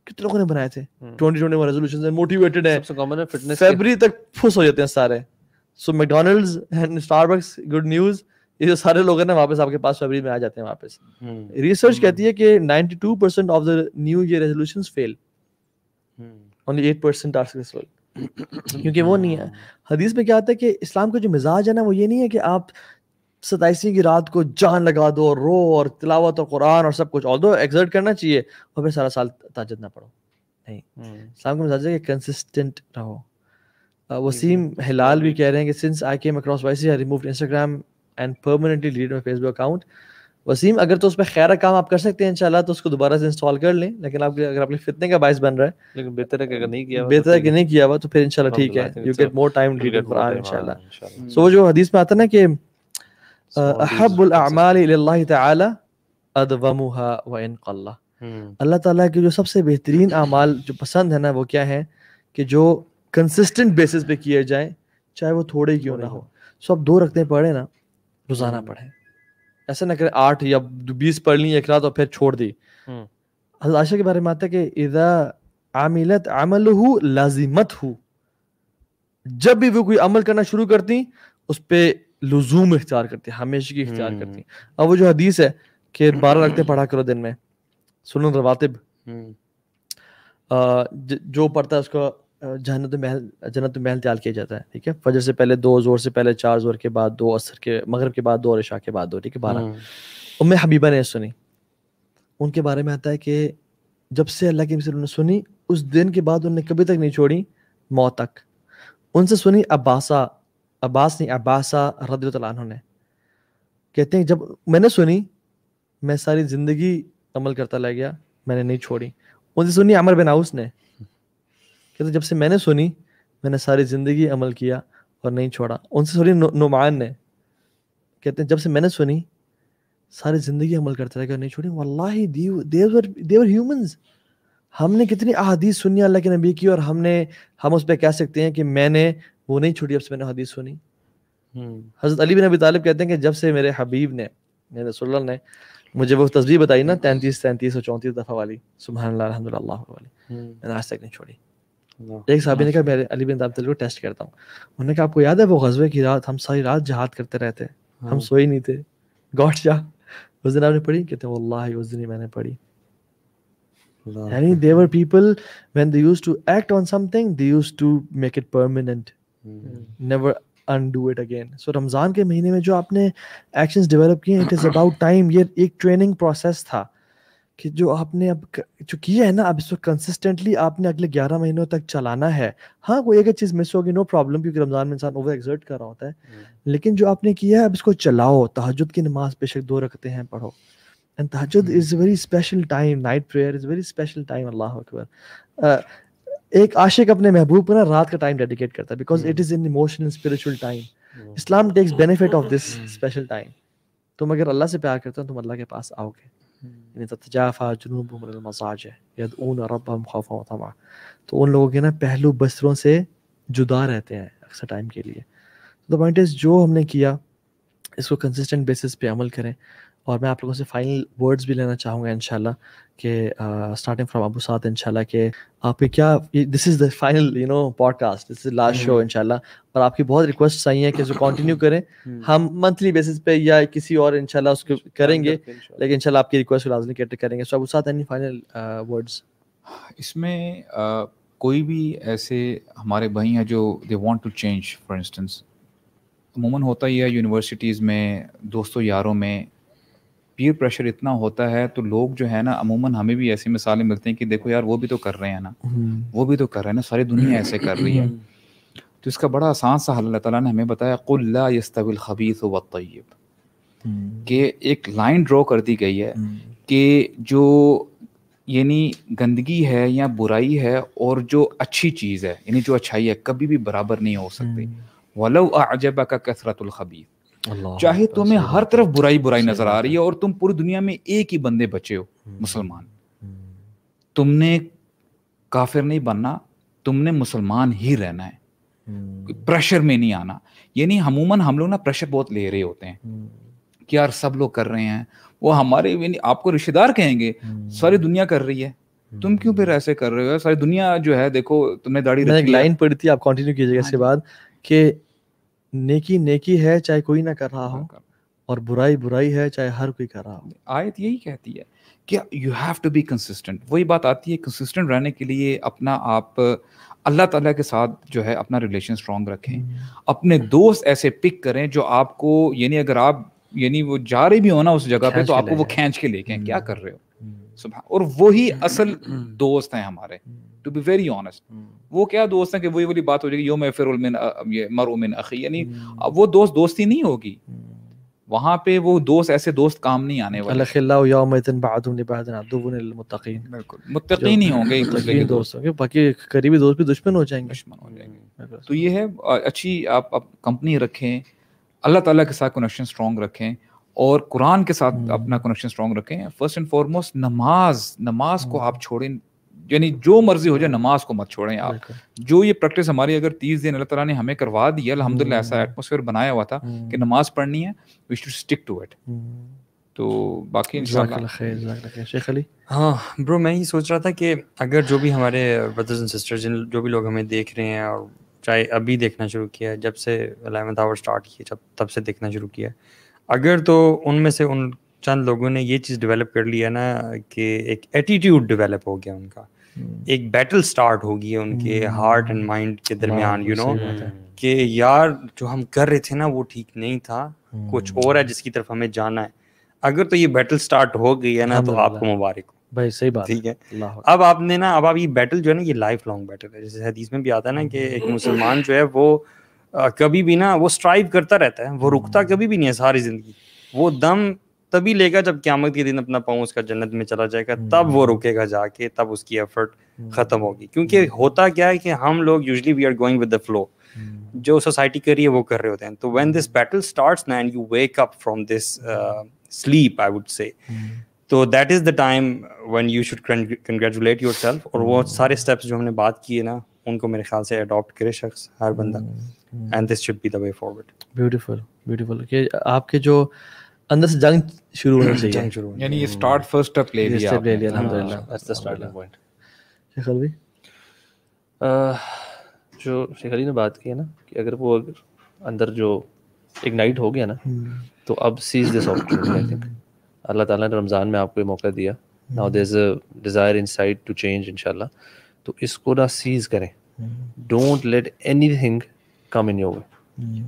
कितने लोगों ने बनाए थे twenty twenty one resolution motivated है फिटनेस फेबरी तक फुस हो जाते हैं सारे so McDonald and Starbucks good news ये जो सारे लोग हैं ना वापस आपके पास फरवरी में आ जाते हैं वापस रिसर्च हम्म, हम्म। कहती है कि 92 percent of the new year resolution fail only eight percent are successful क्योंकि वो नहीं है हम्म। हदीस में क्या आता है कि इस्लाम का जो मिजाज है ना वो ये नहीं है कि आप सताईसवीं की रात को जान लगा दो और रो और तिलावत और कुरान और सब कुछ और दो एग्जर्ट करना चाहिए और फिर सारा साल ताजत ना पढ़ो नहीं इस्लाम का मिजाज है कि कंसिस्टेंट रहो वसीम हिलाल भी कह रहे हैं कि since I came across vice I removed Instagram and permanently delete my Facebook account Waseem अगर तो उस पर खैर काम आप कर सकते हैं इनशाला तो उसको दोबारा से इंस्टॉल कर लें लेकिन आपके अगर आपके फितने का बायस बन रहा है लेकिन बेहतर है कि अगर नहीं किया बेहतर तो है कि नहीं किया हुआ तो फिर इनशाला ठीक है you get more time so वो जो हदीस में आता ना कि हम्म। अल्लाह ताला के जो सबसे बेहतरीन अमाल जो पसंद है ना वो क्या है कि जो कंसिस्टेंट बेसिस पे किए जाए चाहे वो थोड़े क्यों ना हो सो आप दो रखते पढ़े ना रोजाना पढ़े ऐसे ना करें आठ या बीस पढ़ ली एक रात और फिर छोड़ दी हम्म। आयशा के बारे में आता है कि आमिलत अमल लाजिमत हु जब भी वो कोई अमल करना शुरू करती उस पर लुजूम इख्तियार करती हमेशा की इख्तियार हम्म। करती अब वो जो हदीस है कि बारह रखते पढ़ा करो दिन में सुनो रवातिब हम्म। जो पढ़ता है उसको जहनत महल जन्नत महल तैयार किया जाता है ठीक है फजर से पहले दो जोर से पहले चार जोर के बाद दो असर के मगरब के बाद दो और इशा के बाद दो ठीक है बारह हम्म। उम हबीबा ने सुनी उनके बारे में आता है कि जब से अल्लाह की मिसल उन्होंने सुनी उस दिन के बाद उन्होंने कभी तक नहीं छोड़ी मौत तक उनसे सुनी अब्बासा अब्बास नहीं अब्बासा रदी ने कहते हैं जब मैंने सुनी मैं सारी ज़िंदगी अमल करता रह गया मैंने नहीं छोड़ी उनसे सुनी अमर बिनाउस ने कहते तो जब से मैंने सुनी मैंने सारी ज़िंदगी अमल किया और नहीं छोड़ा उनसे सुनी नुमान ने कहते हैं जब से मैंने सुनी सारी ज़िंदगी अमल करते रहे नहीं छोड़ी वल्लाही देवर देवर ह्यूमंस हमने कितनी अहदीस सुनी अल्लाह के नबी की और हमने हम उस पर कह सकते हैं कि मैंने वो नहीं छोड़ी जब से मैंने हदीस सुनी हम्म। हज़रत अली बिन अबी तालिब कहते हैं कि जब से मेरे हबीब ने मेरे रसोल्ला ने मुझे वो तस्वीर बताई ना तैंतीस तैंतीस और चौंतीस दफ़ा वाली सुबह अल्लाह अलहमदिल्ला वाली हम्म। मैंने आज तक नहीं छोड़ी हाँ। एक साहबी ने कहा हाँ। मैं अली बिन को टेस्ट करता हूँ उन्होंने कहा आपको याद है वो गजबे की रात हम सारी रात जहाद करते रहते हैं हम हाँ। सोए नहीं थे गॉड जा उस दिन आपने पढ़ी कहते हैं उस दिन मैंने पढ़ी यानी their people when they used to act on something they used to make it permanent never undo it again so Ramzan के महीने में जो आपने एक्शंस डेवलप किए इट इज़ अबाउट टाइम ये एक ट्रेनिंग प्रोसेस था कि जो आपने अब जो किया है ना अब इसको कंसिस्टेंटली आपने अगले 11 महीनों तक चलाना है हाँ कोई एक चीज़ मिस होगी नो प्रॉब्लम क्योंकि रमज़ान में इंसान ओवर एग्जर्ट कर रहा होता है हम्म। लेकिन जो आपने किया है अब इसको चलाओ तहज की नमाज बेशक दो रखते हैं पढ़ो एंड तहज is very special time night prayer is very special time Allah अकबर एक आशिक अपने महबूब को ना रात का टाइम डेडिकेट करता है because it is in emotional spiritual time Islam takes benefit of this special time तुम अगर अल्लाह से प्यार करते हो तुम अल्लाह के पास आओगे जुनूब मसाज यदून तो उन लोगों के ना पहलू बस्तरों से जुदा रहते हैं अक्सर टाइम के लिए तो पॉइंट इज जो हमने किया इसको कंसिस्टेंट बेसिस पे अमल करें और मैं आप लोगों से फाइनल वर्ड्स भी लेना चाहूँगा इनशाला कि स्टार्टिंग फ्राम अबू साद इनशाला के आपके क्या this is the final you know podcast this is last show इनशाला और आपकी बहुत रिक्वेस्ट आई हैं कि इसको कंटिन्यू करें हम्म। हम मंथली बेसिस पे या किसी और इनशाला उसको करेंगे लेकिन इनशाला आपकी रिक्वेस्ट को लाजमी कैटर करेंगे so Abu Saad any final words इसमें कोई भी ऐसे हमारे भाई हैं जो they want to change for instance अमूमन होता ही है यूनिवर्सिटीज़ में दोस्तों यारों में पीयर प्रेशर इतना होता है तो लोग जो है ना अमूमन हमें भी ऐसी मिसालें मिलते हैं कि देखो यार वो भी तो कर रहे हैं ना वो भी तो कर रहे हैं ना सारी दुनिया ऐसे कर रही है तो इसका बड़ा आसान सा हल अल्लाह ने हमें बताया कुल्ला खबीस व तय्यब कि एक लाइन ड्रॉ कर दी गई है कि जो यानी गंदगी है या बुराई है और जो अच्छी चीज़ है यानी जो अच्छाई है कभी भी बराबर नहीं हो सकती वलव आजबा का कसरतुल खबीस चाहे तुम्हें हर तरफ बुराई बुराई नजर आ रही है और तुम पूरी दुनिया में एक ही बंदे बचे हो हम्म। मुसलमान हम्म। तुमने काफिर नहीं बनना तुमने मुसलमान ही रहना है प्रेशर हम्म। में नहीं आना यानी हमूमन हम लोग ना प्रेशर बहुत ले रहे होते हैं कि यार सब लोग कर रहे हैं वो हमारे आपको रिश्तेदार कहेंगे सारी दुनिया कर रही है तुम क्यों फिर ऐसे कर रहे हो सारी दुनिया जो है देखो तुमने दाढ़ी लाइन पड़ी थी आप कंटिन्यू कीजिएगा हाँ इसके बाद कि नेकी नेकी है चाहे कोई ना कर रहा हो और बुराई बुराई है चाहे हर कोई कर रहा हो आयत यही कहती है कि you have to be consistent वही बात आती है कंसिस्टेंट रहने के लिए अपना आप अल्लाह ताला के साथ जो है अपना रिलेशन स्ट्रॉन्ग रखें हम्म। अपने दोस्त ऐसे पिक करें जो आपको यानी अगर आप यानी वो जा रहे भी हो ना उस जगह पे तो आपको वो खींच के लेके क्या हम्म। कर रहे हो सुबह और वही हम्म। असल दोस्त हैं हमारे टू बी वेरी ऑनेस्ट वो क्या दोस्त है कि वही वाली बात हो जाएगी यो योम फिर ये उमिन अखी यानी hmm. अब वो दोस्त दोस्ती नहीं होगी hmm. वहां पे वो दोस्त ऐसे दोस्त काम नहीं आने वाले मुतकीन ही होंगे एक दोस्त होंगे बाकी करीबी दोस्त भी दुश्मन हो जाएंगे दुश्मन हो जाएंगे hmm. तो ये है अच्छी आप, आप कंपनी रखें अल्लाह ताला के साथ कनेक्शन स्ट्रॉन्ग रखें और कुरान के साथ अपना कनेक्शन स्ट्रॉन्ग रखें फर्स्ट एंड फॉरमोस्ट नमाज नमाज को आप छोड़ें यानी जो मर्जी हो जाए नमाज को मत छोड़ें आप जो ये प्रैक्टिस हमारी अगर तीस दिन अल्लाह तला ने हमें करवा दी अलहमदिल्ला ऐसा एटमोसफेयर हम्म। बनाया हुआ था हम्म। कि नमाज पढ़नी है we should stick to it तो बाकी शेख अली हाँ ब्रो मैं ही सोच रहा था कि अगर जो भी हमारे ब्रदर्स एंड सिस्टर्स जिन जो भी लोग हमें देख रहे हैं और चाहे अभी देखना शुरू किया है जब से अलेवंथ आवर स्टार्ट किया जब तब से देखना शुरू किया अगर तो उनमें से उन चंद लोगों ने ये चीज़ डेवलप कर लिया ना कि एक एटीट्यूड डेवलप हो गया उनका Hmm. एक बैटल स्टार्ट होगी उनके हार्ट एंड माइंड के hmm. दरमियान यू नो hmm. कि यार जो हम कर रहे थे ना वो ठीक नहीं था कुछ और है जिसकी तरफ हमें जाना है अगर तो ये बैटल स्टार्ट हो गई है ना तो आपको मुबारक हो भाई सही बात ठीक है अब आपने ना अब आप ये बैटल जो है ना ये लाइफ लॉन्ग बैटल है जैसे हदीस में भी आता है ना कि एक मुसलमान जो है वो कभी भी ना वो स्ट्राइव करता रहता है वो रुकता कभी भी नहीं है सारी जिंदगी वो दम तभी लेगा जब क्यामत के दिन अपना पाँव उसका जन्नत में चला जाएगा तब वो हम्म। रुकेगा जाके तब उसकी एफर्ट हम्म। खत्म होगी क्योंकि हम्म। होता क्या है कि हम लोग usually we are going with the flow जो सोसाइटी कर रही है वो कर रहे होते हैं तो व्हेन दिस बैटल स्टार्ट्स ना and you wake up from this sleep I would say तो that is the time when you should congratulate yourself और वो सारे स्टेप्स जो हमने बात किए ना उनको मेरे ख्याल से अडॉप्ट करे शख्स हर बंदा and this should be the way forward beautiful beautiful कि आपके जो uh, अंदर से जंग शुरू होना चाहिए जंग शुरू यानी ये स्टार्ट फर्स्ट स्टेप ले लिया स्टेप ले लिया अल्हम्दुलिल्लाह that's the starting point Sheikh Ali जो शेख अली ने बात की है ना कि अगर वो अगर अंदर जो इग्नाइट हो गया ना हम्म। तो अब seize this opportunity I think अल्लाह ताला ने रमज़ान में आपको ये मौका दिया now there is a desire inside to change इंशाल्लाह तो इसको ना सीज करें don't let anything come in your way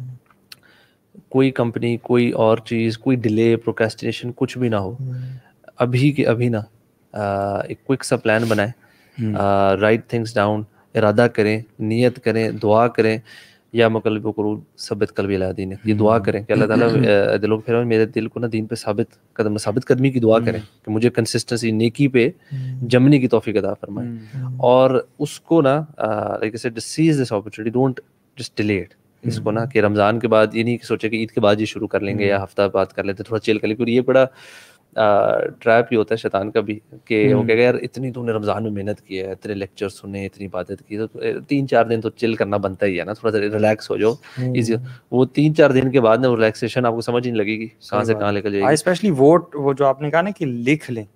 कोई कंपनी कोई और चीज़ कोई डिले प्रोकेस्टिनेशन कुछ भी ना हो hmm. अभी के अभी ना एक क्विक सा प्लान बनाएं राइट थिंग्स डाउन इरादा करें नियत करें दुआ करें या मकलब करो सबित कल भी दीन ये दुआ hmm. करें कि अल्लाह ताला दिल फिर मेरे दिल को ना दीन पे साबित कदम साबित कदमी की दुआ hmm. करें कि मुझे कंसिस्टेंसी नेकी पे जमने की तोफ़ी अदा फरमाए और उसको ना like this opportunity don't just delete इसको ना हम्म। कि रमज़ान के बाद ये नहीं कि सोचे कि ईद के बाद ये शुरू कर लेंगे या हम्म। हफ्ता बाद कर लेते थोड़ा चिल कर लेंगे ये बड़ा ट्रैप ही होता है शैतान का भी कि वो हम्म। कहेगा यार इतनी तूने रमज़ान में मेहनत की है इतने लेक्चर सुने इतनी बातें की तो तीन चार दिन तो चिल करना बनता ही है ना थोड़ा सा रिलैक्स हो जाओ इजी वो तीन चार दिन के बाद ना रिलैक्सेशन आपको समझ ही नहीं लगेगी कहाँ से कहाँ लेकर जाएगी स्पेशली वोट वो जो आपने कहा ना कि लिख लें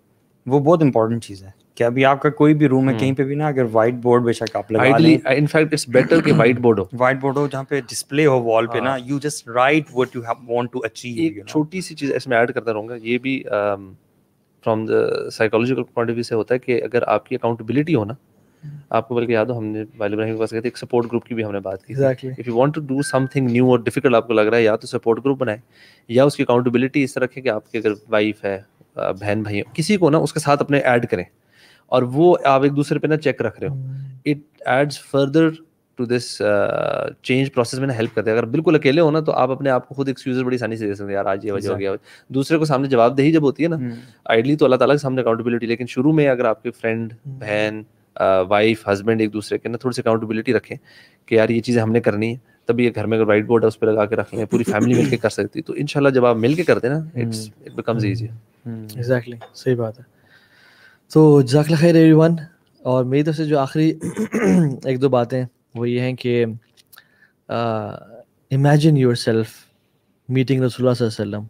वो बहुत इंपॉर्टेंट चीज़ है कि अभी आपका कोई भी रूम है हम्म। कहीं पे भी ना अगर व्हाइट बोर्ड बेशक आप लगा लें इनफैक्ट इट्स बेटर कि व्हाइट बोर्ड हो व्हाइट बोर्ड हो जहां पे डिस्प्ले हो वॉल पे ना you just write what you want to achieve एक छोटी सी चीज इसमें ऐड करता रहूंगा ये भी from the psychological point of view से होता है कि अगर आपकी अकाउंटेबिलिटी हो ना हम्म। आपको बल्कि याद हो हमने वाले इब्राहिम के पास गए थे एक सपोर्ट ग्रुप की भी हमने बात की exactly if you want to do something new और डिफिकल्ट आपको लग रहा है या तो सपोर्ट ग्रुप बनाए या उसकी अकाउंटेबिलिटी इस तरह रखें कि आपके अगर वाइफ है बहन भाई किसी को ना उसके साथ अपने ऐड करें और वो आप एक दूसरे पे ना चेक रख रहे हो it adds further to this change process में ना हेल्प करते हैं अगर बिल्कुल अकेले हो ना तो आप अपने आप को खुद एक्सक्यूज बड़ी आसानी से दे सकते हैं यार आज ये वजह हो गया दूसरे को सामने जवाबदेही जब होती है ना आइडली हम्म। तो अल्लाह ताला के सामने अकाउंटेबिलिटी लेकिन शुरू में अगर आपके फ्रेंड हम्म। बहन वाइफ uh, हस्बैंड एक दूसरे के ना थोड़ी सी अकाउंटेबिलिटी रखें कि यार ये चीज़ें हमने करनी है तभी ये घर में अगर व्हाइट बोर्ड है उस पर लगा के रख लें पूरी फैमिली मिलकर कर सकती तो इनशाला जब आप मिल के करते ना it's it becomes easy exactly सही बात है तो जजाकला खैर एवरीवन और मेरी तरफ से जो आखिरी एक दो बातें वो ये हैं कि इमेजिन योर सेल्फ मीटिंग रसूल सल्लम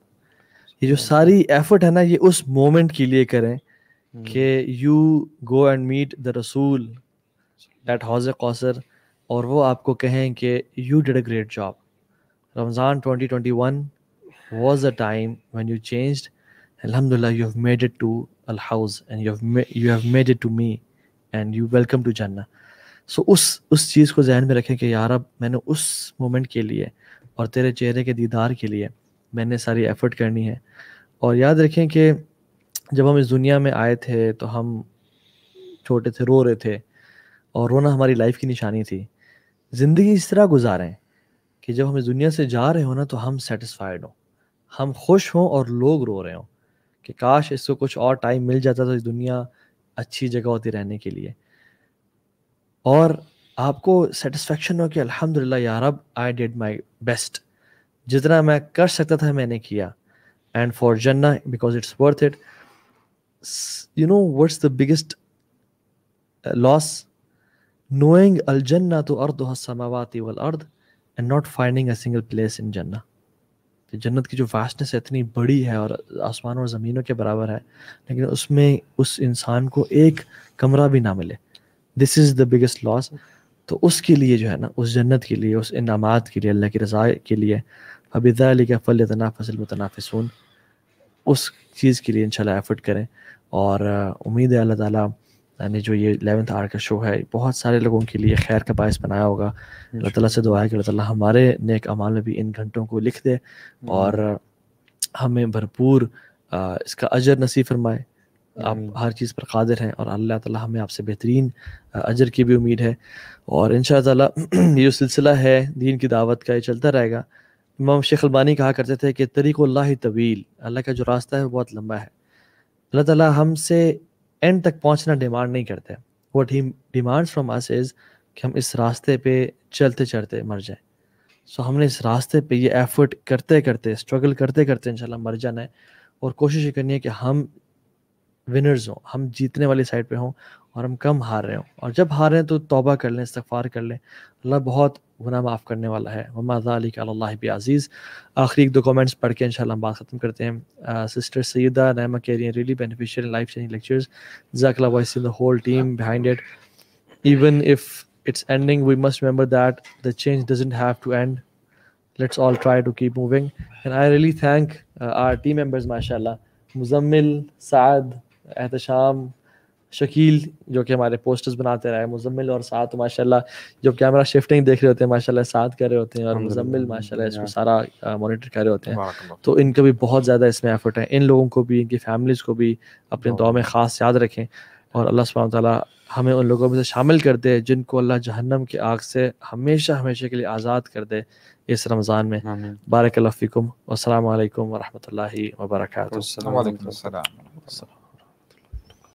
ये जो सारी एफर्ट है ना ये उस मोमेंट के लिए करें हम्म। कि you go and meet the रसूल डेट हौज कौसर और वो आपको कहें कि you did a great job Ramzan 2021 was the time one you changed अलहमदिल्ला you have made it to al house and you have you have made it to me and you welcome to so उस उस चीज़ को जहन में रखें कि यार अब मैंने उस मोमेंट के लिए और तेरे चेहरे के दीदार के लिए मैंने सारी एफ़र्ट करनी है और याद रखें कि जब हम इस दुनिया में आए थे तो हम छोटे थे रो रहे थे और रोना हमारी लाइफ की निशानी थी ज़िंदगी इस तरह गुजारें कि जब हम इस दुनिया से जा रहे हो ना तो हम सेटिस्फाइड हों हम खुश हों और लोग रो रहे हों कि काश इसको कुछ और टाइम मिल जाता तो इस दुनिया अच्छी जगह होती रहने के लिए और आपको सेटिस्फेक्शन हो कि अलहमदिल्ला यार अब आई डिड माई बेस्ट जितना मैं कर सकता था मैंने किया एंड फॉर जन्ना because it's worth it you know what's the biggest loss knowing अल जन्ना तो अर्द samawati wal ard and not finding a single place in जन्ना कि जन्नत की जो वास्टनेस है इतनी बड़ी है और आसमान और ज़मीनों के बराबर है लेकिन उसमें उस इंसान को एक कमरा भी ना मिले this is the biggest loss तो उसके लिए जो है ना उस जन्नत के लिए उस इनामत के लिए अल्लाह की रजा के लिए हबिदाली का फल तनाफसल मुतनाफसून उस चीज़ के लिए इन एफर्ट करें और उम्मीद है अल्लाह ताला यानी जो ये एलेवंथ आर का शो है बहुत सारे लोगों के लिए खैर का बायस बनाया होगा अल्लाह ताला से दुआ है कि अल्लाह ताला हमारे नेक अमाल में भी इन घंटों को लिख दे हम्म। और हमें भरपूर इसका अजर नसीब फरमाए आप हम्म। हर चीज़ पर कादिर हैं और अल्लाह ताला हमें आपसे बेहतरीन अजर की भी उम्मीद है और इन ये जो सिलसिला है दीन की दावत का ये चलता रहेगा इमाम शेख अलबानी कहा करते थे कि तरीक़ल्ला तवील अल्लाह का जो रास्ता है वो बहुत लंबा है अल्लाह ताला हमसे एंड तक पहुंचना डिमांड नहीं करते what he demands from us is कि हम इस रास्ते पे चलते चलते मर जाएं सो so, हमने इस रास्ते पे ये एफर्ट करते करते स्ट्रगल करते करते इंशाल्लाह मर जाना है और कोशिश ये करनी है कि हम विनर्स हों हम जीतने वाली साइड पे हों और हम कम हार रहे हों और जब हार रहे हैं तो तौबा कर लें इस्तफार कर लें अल्लाह बहुत गुना माफ़ करने वाला है वमाज़ा अज़ीज़ आखिरी एक दो कमेंट्स पढ़ के इंशाल्लाह बात ख़त्म करते हैं सिस्टर सैदा नैमा कह रही है really beneficial life changing lectures जकला voice in the whole team behind it even if it's ending we must remember that the change doesn't have to end let's all try to keep moving and I really thank our team members माशा Muzammil muzammil saad ahtasham Shakeel जो कि हमारे posters बनाते रहे मुजम्मिल और साथ माशाल्लाह जो कैमरा शिफ्टिंग देख रहे होते हैं माशाल्लाह साथ कर रहे होते हैं और मुजम्मिल माशाल्लाह इसको सारा मॉनिटर कर रहे होते हैं तो इनका भी बहुत ज़्यादा इसमें एफर्ट है इन लोगों को भी इनकी फैमिलीज़ को भी अपने दौ में ख़ास याद रखें और अल्लाह सुबह ताली हमें उन लोगों में से शामिल कर दे जिनको अल्लाह जहन्नम की आग से हमेशा हमेशा के लिए आज़ाद कर दे इस रमज़ान में बारक फ़िकुम असल वरहमल वर्क